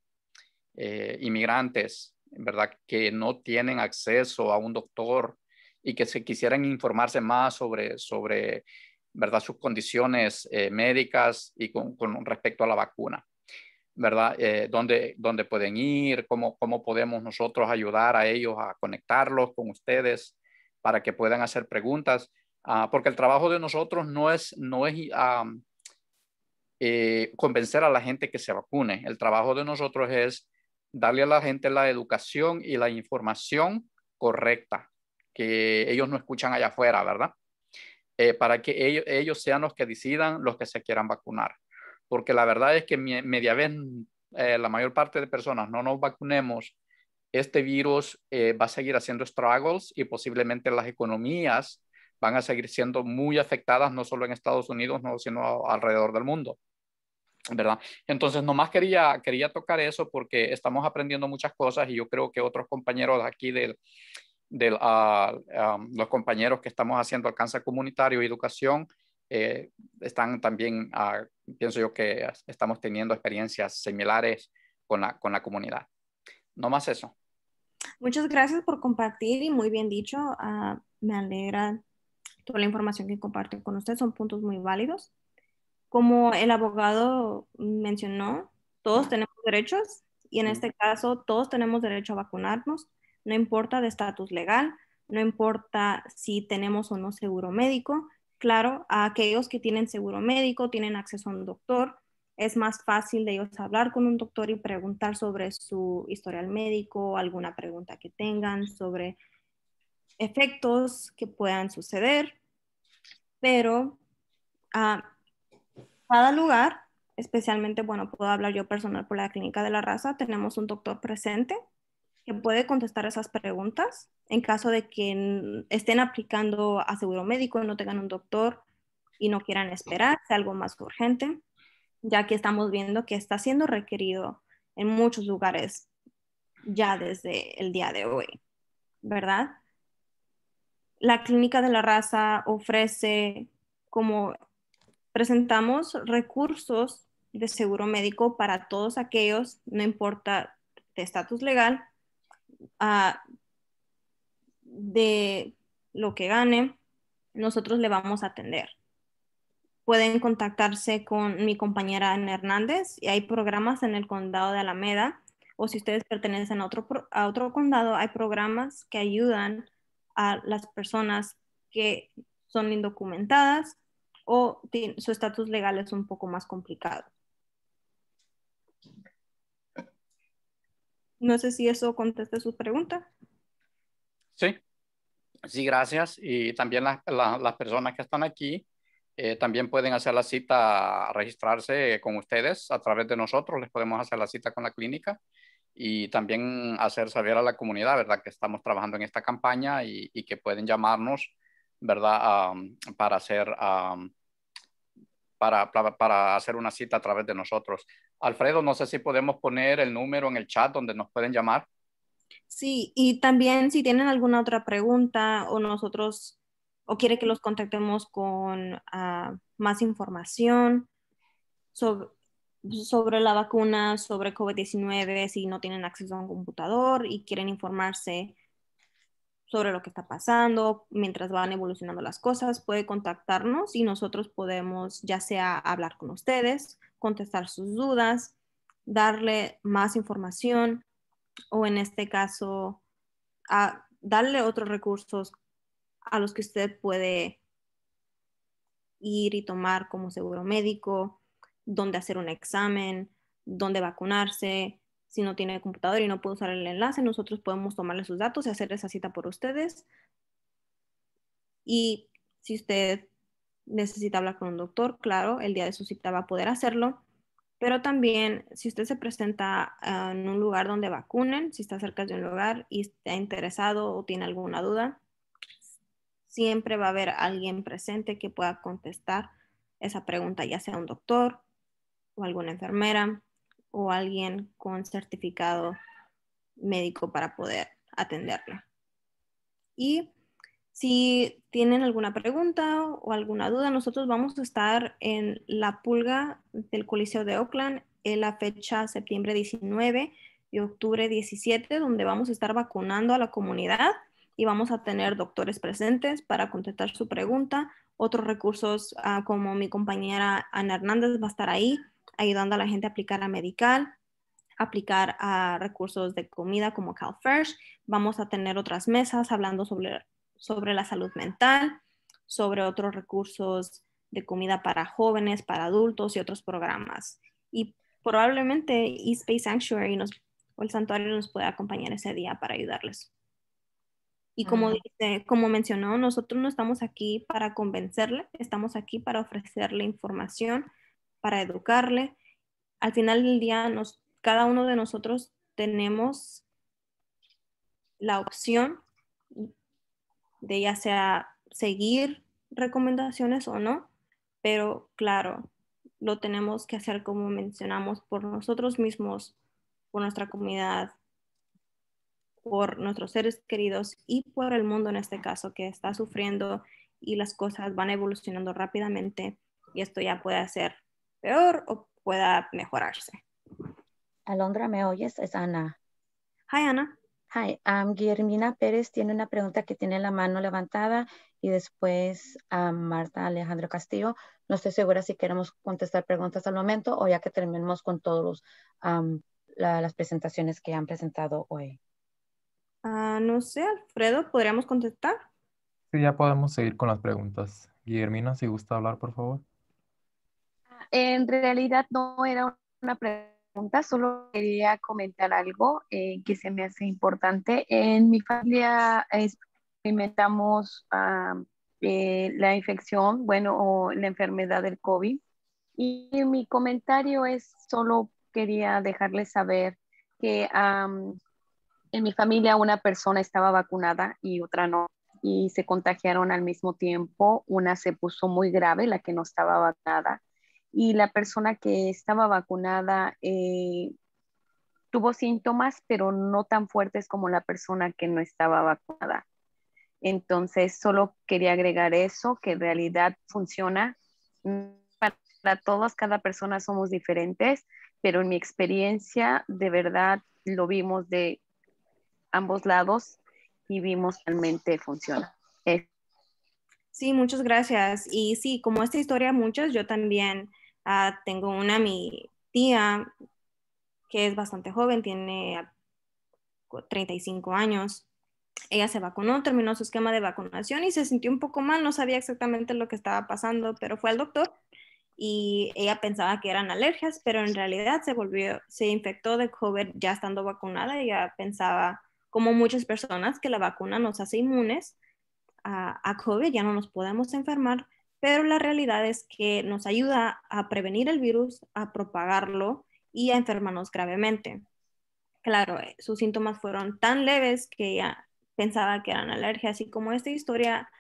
Eh, inmigrantes, verdad, que no tienen acceso a un doctor y que se quisieran informarse más sobre, sobre verdad, sus condiciones eh, médicas y con respecto a la vacuna. ¿verdad? Eh, ¿dónde, pueden ir? Cómo, ¿Cómo podemos nosotros ayudar a ellos a conectarlos con ustedes para que puedan hacer preguntas? Ah, porque el trabajo de nosotros no es, no es ah, eh, convencer a la gente que se vacune. El trabajo de nosotros es darle a la gente la educación y la información correcta que ellos no escuchan allá afuera, ¿verdad? Eh, para que ellos, ellos sean los que decidan los que se quieran vacunar porque la verdad es que media vez eh, la mayor parte de personas no nos vacunemos, este virus eh, va a seguir haciendo struggles y posiblemente las economías van a seguir siendo muy afectadas, no solo en Estados Unidos, no, sino alrededor del mundo. ¿Verdad? Entonces, nomás quería, quería tocar eso porque estamos aprendiendo muchas cosas y yo creo que otros compañeros aquí del, del, ah, ah, los compañeros que estamos haciendo alcance comunitario y educación, eh, están también, ah, pienso yo que estamos teniendo experiencias similares con la, comunidad. No más eso. Muchas gracias por compartir y muy bien dicho. Ah, me alegra toda la información que comparten con ustedes Son puntos muy válidos. Como el abogado mencionó, todos tenemos derechos y en este caso todos tenemos derecho a vacunarnos, no importa de estatus legal, no importa si tenemos o no seguro médico, claro, a aquellos que tienen seguro médico, tienen acceso a un doctor, es más fácil de ellos hablar con un doctor y preguntar sobre su historial médico, alguna pregunta que tengan sobre efectos que puedan suceder. Pero a ah, cada lugar, especialmente, bueno, puedo hablar yo personal por la clínica de la raza, tenemos un doctor presente que puede contestar esas preguntas en caso de que estén aplicando a seguro médico, y no tengan un doctor y no quieran esperar, sea algo más urgente, ya que estamos viendo que está siendo requerido en muchos lugares ya desde el día de hoy, ¿verdad? La clínica de la raza ofrece, como presentamos, recursos de seguro médico para todos aquellos, no importa de estatus legal, de lo que gane, nosotros le vamos a atender. Pueden contactarse con mi compañera Ana Hernández y hay programas en el condado de Alameda o si ustedes pertenecen a otro, a otro condado, hay programas que ayudan a las personas que son indocumentadas o su estatus legal es un poco más complicado. No sé si eso contesta su pregunta. Sí, sí, gracias. Y también las personas que están aquí eh, también pueden hacer la cita, registrarse con ustedes a través de nosotros. Les podemos hacer la cita con la clínica y también hacer saber a la comunidad, ¿verdad? Que estamos trabajando en esta campaña y, que pueden llamarnos, ¿verdad? Ah, para hacer ah, para, hacer una cita a través de nosotros. Alfredo, no sé si podemos poner el número en el chat donde nos pueden llamar. Sí, y también si tienen alguna otra pregunta o nosotros, o quiere que los contactemos con ah, más información sobre la vacuna, sobre COVID-19, si no tienen acceso a un computador y quieren informarse, sobre lo que está pasando, mientras van evolucionando las cosas, puede contactarnos y nosotros podemos ya sea hablar con ustedes, contestar sus dudas, darle más información o en este caso a darle otros recursos a los que usted puede ir y tomar como seguro médico, dónde hacer un examen, dónde vacunarse, si no tiene computador y no puede usar el enlace, nosotros podemos tomarle sus datos y hacer esa cita por ustedes. Y si usted necesita hablar con un doctor, claro, el día de su cita va a poder hacerlo. Pero también, si usted se presenta ah, en un lugar donde vacunen, si está cerca de un lugar y está interesado o tiene alguna duda, siempre va a haber alguien presente que pueda contestar esa pregunta, ya sea un doctor o alguna enfermera o alguien con certificado médico para poder atenderla. Y si tienen alguna pregunta o alguna duda, nosotros vamos a estar en la pulga del Coliseo de Oakland en la fecha septiembre 19 y octubre 17, donde vamos a estar vacunando a la comunidad y vamos a tener doctores presentes para contestar su pregunta. Otros recursos, ah, como mi compañera Ana Hernández va a estar ahí ayudando a la gente a aplicar a medical, aplicar a recursos de comida como CalFresh. Vamos a tener otras mesas hablando sobre, sobre la salud mental, sobre otros recursos de comida para jóvenes, para adultos y otros programas. Y probablemente Bay Sanctuary o el santuario nos pueda acompañar ese día para ayudarles. Y como, mm. dice, como mencionó, nosotros no estamos aquí para convencerle, estamos aquí para ofrecerle información, para educarle. Al final del día, cada uno de nosotros tenemos la opción de ya sea seguir recomendaciones o no, pero claro, lo tenemos que hacer como mencionamos por nosotros mismos, por nuestra comunidad, por nuestros seres queridos y por el mundo en este caso que está sufriendo y las cosas van evolucionando rápidamente y esto ya puede hacer peor o pueda mejorarse. Alondra, ¿me oyes? Es Ana. Hi, Ana. Hi, um, Guillermina Pérez tiene una pregunta que tiene la mano levantada y después a um, Marta Alejandro Castillo. No estoy segura si queremos contestar preguntas al momento o ya que terminemos con todas um, las presentaciones que han presentado hoy. Ah, no sé, Alfredo, ¿podríamos contestar? Sí, ya podemos seguir con las preguntas. Guillermina, si gusta hablar, por favor en realidad no era una pregunta, solo quería comentar algo eh, que se me hace importante. En mi familia experimentamos ah, eh, la infección, bueno, o la enfermedad del COVID. Y mi comentario es solo quería dejarles saber que en mi familia una persona estaba vacunada y otra no y se contagiaron al mismo tiempo. Una se puso muy grave, la que no estaba vacunada, y la persona que estaba vacunada eh, tuvo síntomas, pero no tan fuertes como la persona que no estaba vacunada. Entonces, solo quería agregar eso, que en realidad funciona. Para todos, cada persona somos diferentes, pero en mi experiencia, de verdad, lo vimos de ambos lados y vimos realmente funciona. Sí, muchas gracias. Y sí, como esta historia, muchas, yo también Ah, tengo una, mi tía, que es bastante joven, tiene 35 años. Ella se vacunó, terminó su esquema de vacunación y se sintió un poco mal, no sabía exactamente lo que estaba pasando, pero fue al doctor y ella pensaba que eran alergias, pero en realidad se volvió, se infectó de COVID ya estando vacunada. Ella pensaba, como muchas personas, que la vacuna nos hace inmunes a COVID, ya no nos podemos enfermar, pero la realidad es que nos ayuda a prevenir el virus, a propagarlo y a enfermarnos gravemente. Claro, eh, sus síntomas fueron tan leves que ella pensaba que eran alergias y como esta historia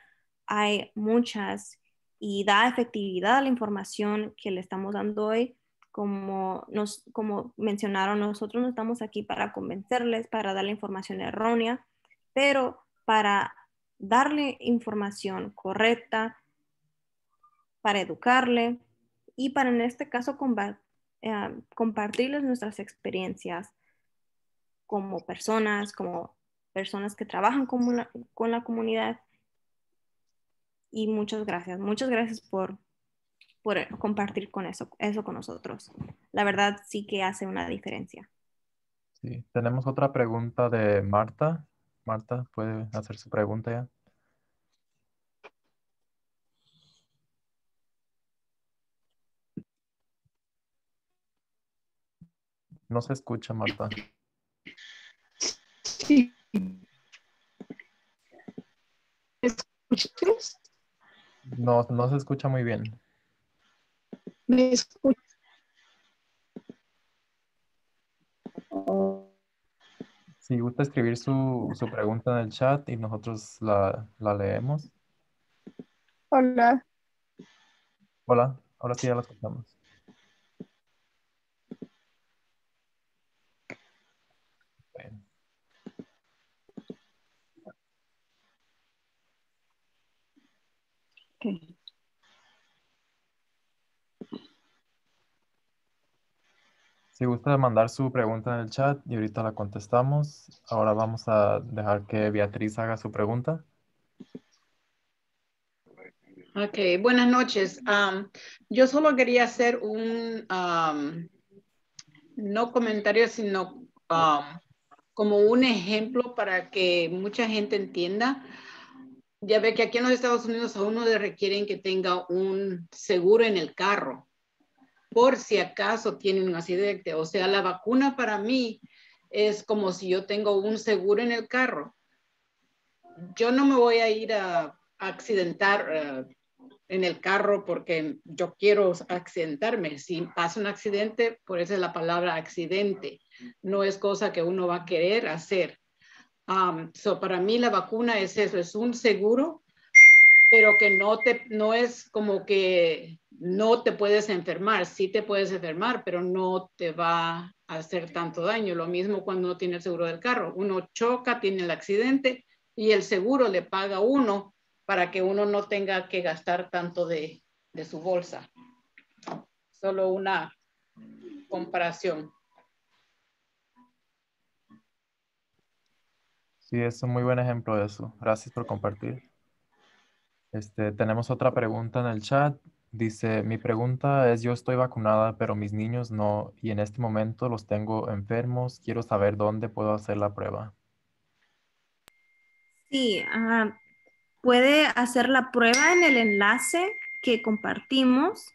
hay muchas y da efectividad a la información que le estamos dando hoy. Como, nos, como mencionaron, nosotros no estamos aquí para convencerles, para darle información errónea, pero para darle información correcta, para educarle y para en este caso eh, compartirles nuestras experiencias como personas, como personas que trabajan con la, con la comunidad. Y muchas gracias, muchas gracias por, por compartir con eso, eso con nosotros. La verdad sí que hace una diferencia. Sí, tenemos otra pregunta de Marta. Marta, puede hacer su pregunta ya. No se escucha, Marta. Sí. ¿Escuchas? No, no se escucha muy bien. ¿Me escucha. Si gusta escribir su, pregunta en el chat y nosotros la, la leemos. Hola. Hola, ahora sí ya la escuchamos. Si gusta mandar su pregunta en el chat y ahorita la contestamos. Ahora vamos a dejar que Beatriz haga su pregunta. Ok, buenas noches. yo solo quería hacer un, no comentario, sino como un ejemplo para que mucha gente entienda. Ya ve que aquí en los Estados Unidos a uno le requieren que tenga un seguro en el carro por si acaso tiene un accidente. O sea, la vacuna para mí es como si yo tengo un seguro en el carro. Yo no me voy a ir a accidentar eh, en el carro porque yo quiero accidentarme. Si pasa un accidente, por eso es la palabra accidente. No es cosa que uno va a querer hacer. Um, para mí la vacuna es eso, es un seguro, pero que no, te, no es como que no te puedes enfermar, sí te puedes enfermar, pero no te va a hacer tanto daño. Lo mismo cuando uno tiene el seguro del carro. Uno choca, tiene el accidente y el seguro le paga uno para que uno no tenga que gastar tanto de, su bolsa. Solo una comparación. Sí, es un muy buen ejemplo de eso. Gracias por compartir. Este, tenemos otra pregunta en el chat. Dice, mi pregunta es, yo estoy vacunada, pero mis niños no, y en este momento los tengo enfermos. Quiero saber dónde puedo hacer la prueba. Sí, ah, puede hacer la prueba en el enlace que compartimos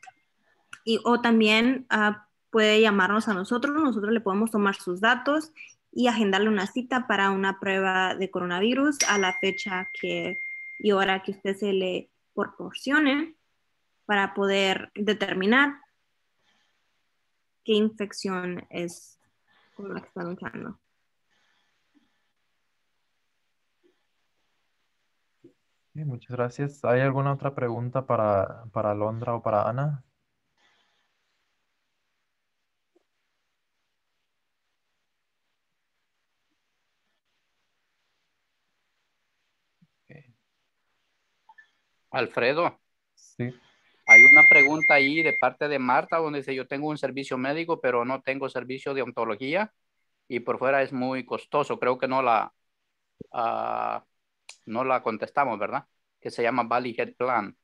y, o también ah, puede llamarnos a nosotros. Nosotros le podemos tomar sus datos y agendarle una cita para una prueba de coronavirus a la fecha que y hora que usted se le proporcione para poder determinar qué infección es con la que están luchando. muchas gracias. ¿Hay alguna otra pregunta para, para Londra o para Ana? Alfredo. Sí. Hay una pregunta ahí de parte de Marta donde dice, yo tengo un servicio médico, pero no tengo servicio de ontología y por fuera es muy costoso. Creo que no la, ah, no la contestamos, ¿verdad? Que se llama Valley Head Plan.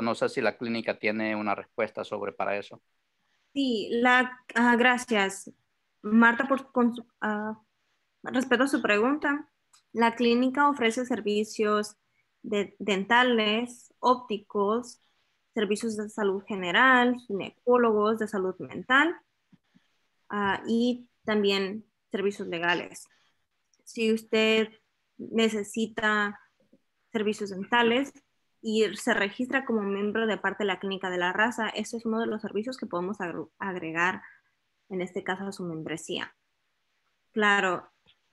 no sé si la clínica tiene una respuesta sobre para eso. Sí, la, ah, gracias. Marta, por ah, respeto a su pregunta, la clínica ofrece servicios dentales, ópticos, servicios de salud general, ginecólogos de salud mental ah, y también servicios legales. Si usted necesita servicios dentales y se registra como miembro de parte de la clínica de la raza, eso es uno de los servicios que podemos agregar en este caso a su membresía. Claro,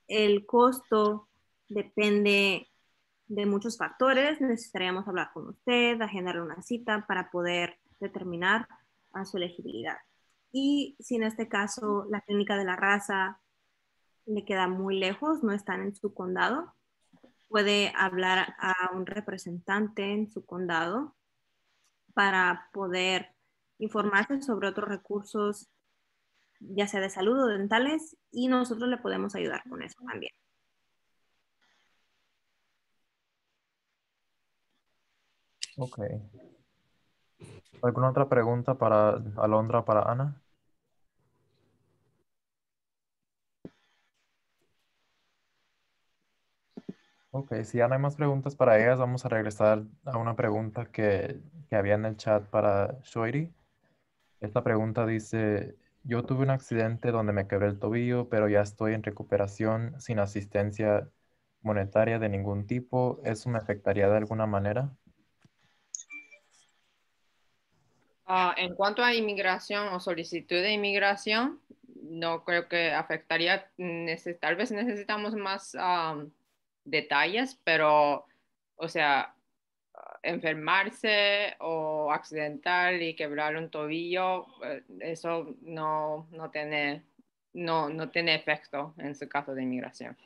el costo depende de muchos factores, necesitaríamos hablar con usted, agendarle una cita para poder determinar a su elegibilidad. Y si en este caso la clínica de la raza le queda muy lejos, no están en su condado, puede hablar a un representante en su condado para poder informarse sobre otros recursos, ya sea de salud o dentales, y nosotros le podemos ayudar con eso también. Ok. ¿Alguna otra pregunta para Alondra, para Ana? Ok, si ya no hay más preguntas para ellas, vamos a regresar a una pregunta que, que había en el chat para Shoiri. Esta pregunta dice, yo tuve un accidente donde me quebré el tobillo, pero ya estoy en recuperación sin asistencia monetaria de ningún tipo. ¿Eso me afectaría de alguna manera? Ah, en cuanto a inmigración o solicitud de inmigración, no creo que afectaría. tal vez necesitamos más detalles, pero, o sea, enfermarse o accidentar y quebrar un tobillo, eh, eso no, tiene, no tiene efecto en su caso de inmigración.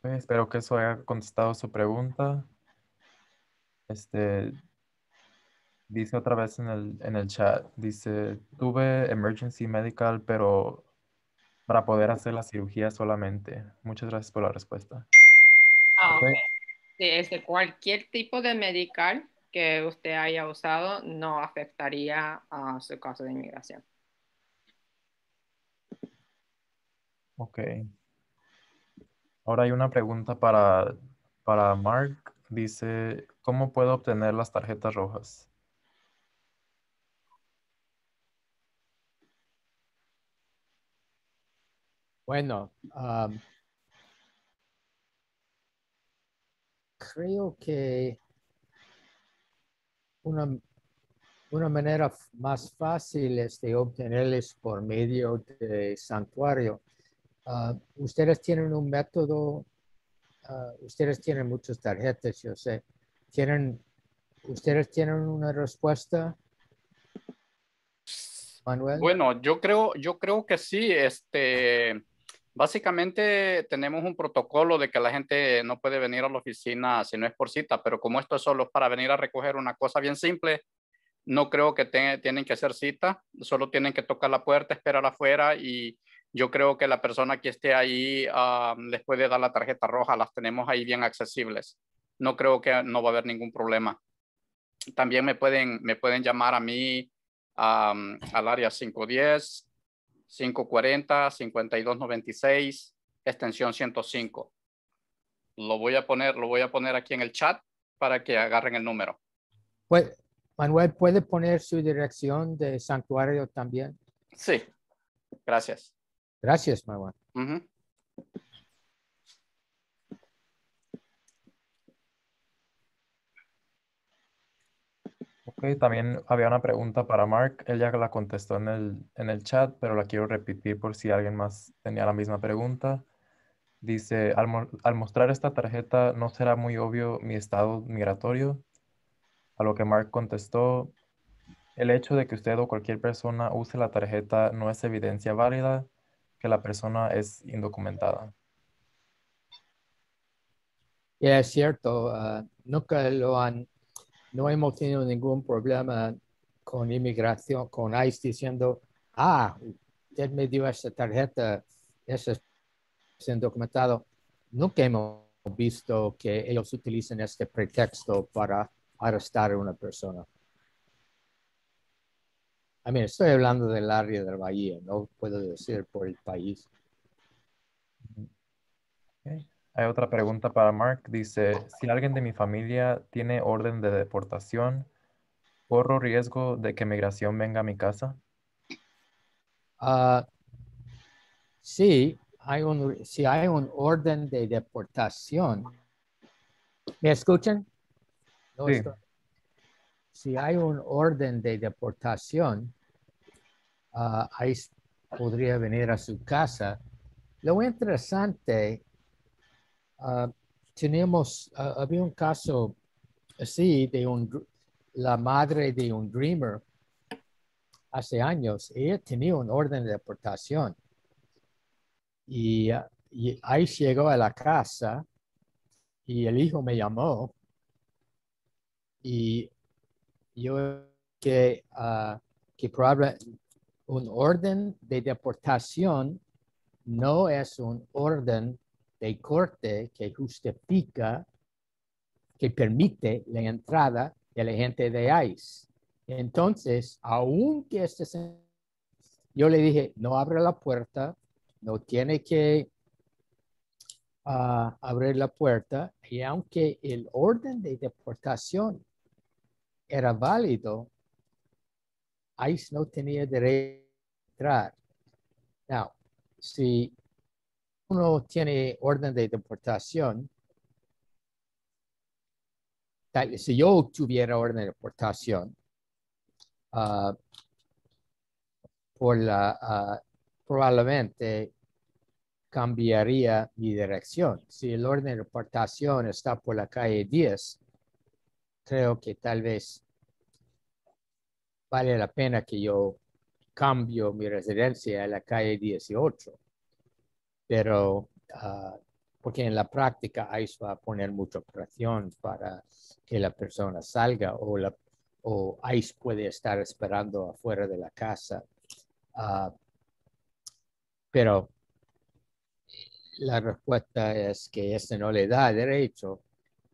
Pues, espero que eso haya contestado su pregunta. Este, dice otra vez en el, chat, dice, tuve emergency medical, pero para poder hacer la cirugía solamente. Muchas gracias por la respuesta. Ah, okay. Este, cualquier tipo de medical que usted haya usado no afectaría a su caso de inmigración. Ok. Ahora hay una pregunta para, para Mark. Dice, ¿cómo puedo obtener las tarjetas rojas? Bueno, creo que una, una manera más fácil es de obtenerles por medio de santuario. Ah, ustedes tienen un método, ah, ustedes tienen muchos tarjetas, yo sé. ¿Tienen, ¿Ustedes tienen una respuesta, Manuel? Bueno, yo creo, yo creo que sí. Este, básicamente tenemos un protocolo de que la gente no puede venir a la oficina si no es por cita, pero como esto es solo para venir a recoger una cosa bien simple, no creo que tienen que hacer cita, solo tienen que tocar la puerta, esperar afuera y yo creo que la persona que esté ahí ah, les puede dar la tarjeta roja, las tenemos ahí bien accesibles. No creo que no va a haber ningún problema. También me pueden, me pueden llamar a mí ah, al área 510, 540, 5296, extensión 105. Lo voy a poner, lo voy a poner aquí en el chat para que agarren el número. Manuel, ¿puede poner su dirección de santuario también? Sí, gracias. Gracias, Marwan. Ok, también había una pregunta para Mark. Él ya la contestó en el, chat, pero la quiero repetir por si alguien más tenía la misma pregunta. Dice, al mostrar esta tarjeta, ¿no será muy obvio mi estado migratorio? A lo que Mark contestó, el hecho de que usted o cualquier persona use la tarjeta no es evidencia válida que la persona es indocumentada. es cierto, ah, nunca lo han, no hemos tenido ningún problema con inmigración, con ICE diciendo, ah, usted me dio esta tarjeta, es indocumentado. Nunca hemos visto que ellos utilicen este pretexto para arrestar a una persona. Ah, estoy hablando del área del Bahía, no puedo decir por el país. Hay otra pregunta para Mark. Dice, si alguien de mi familia tiene orden de deportación, ¿corro riesgo de que migración venga a mi casa? Ah, sí, hay un, si hay un orden de deportación. ¿Me escuchan? No si hay un orden de deportación, ah, ahí podría venir a su casa. Lo interesante, ah, tenemos, ah, había un caso así de un, la madre de un dreamer hace años, ella tenía un orden de deportación y, y ahí llegó a la casa y el hijo me llamó y yo que, ah, que un orden de deportación no es un orden de corte que justifica, que permite la entrada de la gente de ICE. Entonces, aunque este yo le dije, no abre la puerta, no tiene que ah, abrir la puerta, y aunque el orden de deportación era válido, ICE no tenía derecho a entrar. Now, si uno tiene orden de deportación, tal, si yo tuviera orden de deportación ah, por la, ah, probablemente cambiaría mi dirección. Si el orden de deportación está por la calle 10, creo que tal vez vale la pena que yo cambio mi residencia a la calle 18, pero ah, porque en la práctica ICE va a poner mucha presión para que la persona salga o, o ICE puede estar esperando afuera de la casa. Ah, pero la respuesta es que este no le da derecho,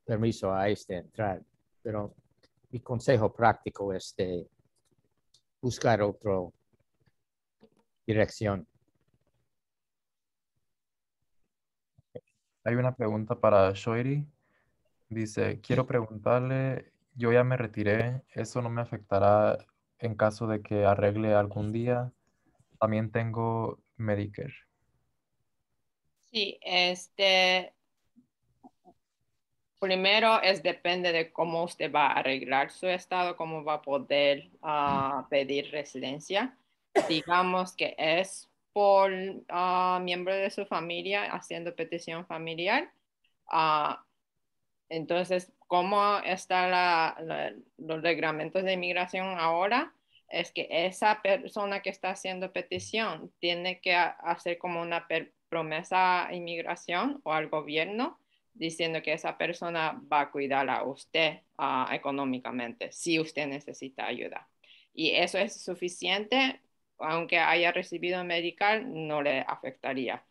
permiso a ICE este de entrar pero mi consejo práctico es de buscar otra dirección. Hay una pregunta para Shoiri. Dice, quiero preguntarle, yo ya me retiré, ¿eso no me afectará en caso de que arregle algún día? También tengo Medicare. Sí, este, primero es depende de cómo usted va a arreglar su estado, cómo va a poder ah, pedir residencia. Digamos que es por ah, miembro de su familia haciendo petición familiar. Ah, entonces, ¿cómo están los reglamentos de inmigración ahora? Es que esa persona que está haciendo petición tiene que hacer como una promesa a inmigración o al gobierno diciendo que esa persona va a cuidar a usted ah, económicamente si usted necesita ayuda. Y eso es suficiente, aunque haya recibido medical, no le afectaría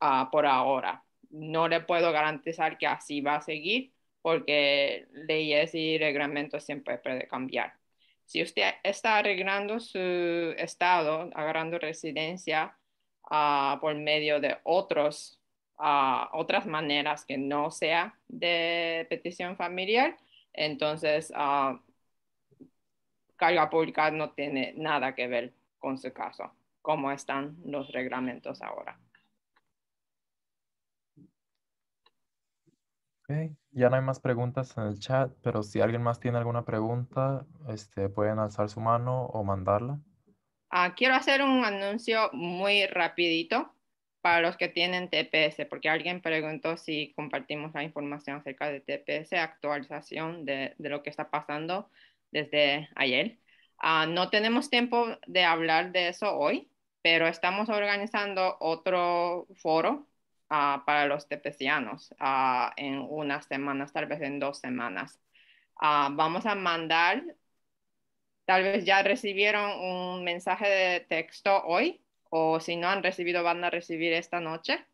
ah, por ahora. No le puedo garantizar que así va a seguir porque leyes y reglamentos siempre pueden cambiar. Si usted está arreglando su estado, agarrando residencia ah, por medio de otros otras maneras que no sea de petición familiar, entonces ah, carga pública no tiene nada que ver con su caso, como están los reglamentos ahora. Ya no hay más preguntas en el chat, pero si alguien más tiene alguna pregunta, este, pueden alzar su mano o mandarla. Ah, quiero hacer un anuncio muy rapidito para los que tienen TPS, porque alguien preguntó si compartimos la información acerca de TPS, actualización de, lo que está pasando desde ayer. Ah, no tenemos tiempo de hablar de eso hoy, pero estamos organizando otro foro ah, para los TPSianos ah, en unas semanas, tal vez en dos semanas. vamos a mandar, tal vez ya recibieron un mensaje de texto hoy o si no han recibido, van a recibir esta noche.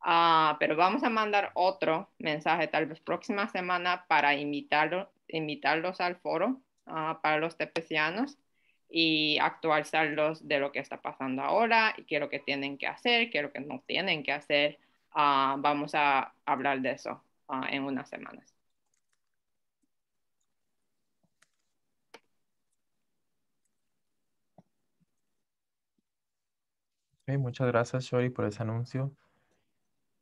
Ah, pero vamos a mandar otro mensaje tal vez próxima semana para invitarlo, invitarlos al foro ah, para los tepecianos y actualizarlos de lo que está pasando ahora y qué es lo que tienen que hacer, qué es lo que no tienen que hacer. Ah, vamos a hablar de eso en unas semanas. muchas gracias, Shori, por ese anuncio.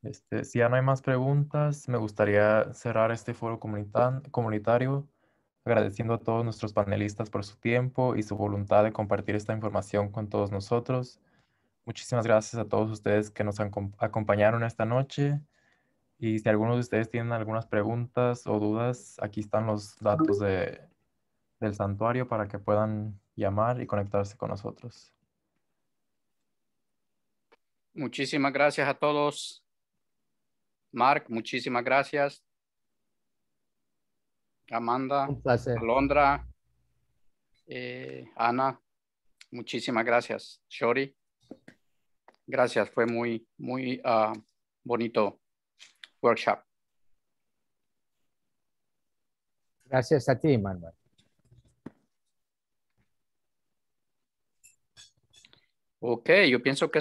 Este, si ya no hay más preguntas, me gustaría cerrar este foro comunitario agradeciendo a todos nuestros panelistas por su tiempo y su voluntad de compartir esta información con todos nosotros. Muchísimas gracias a todos ustedes que nos acompañaron esta noche. Y si algunos de ustedes tienen algunas preguntas o dudas, aquí están los datos del santuario para que puedan llamar y conectarse con nosotros. Muchísimas gracias a todos. Mark, muchísimas gracias. Amanda, Un placer. Alondra, eh, Ana, muchísimas gracias. Shori, gracias. Fue muy, muy ah, bonito workshop. Gracias a ti, Manuel. Ok, yo pienso que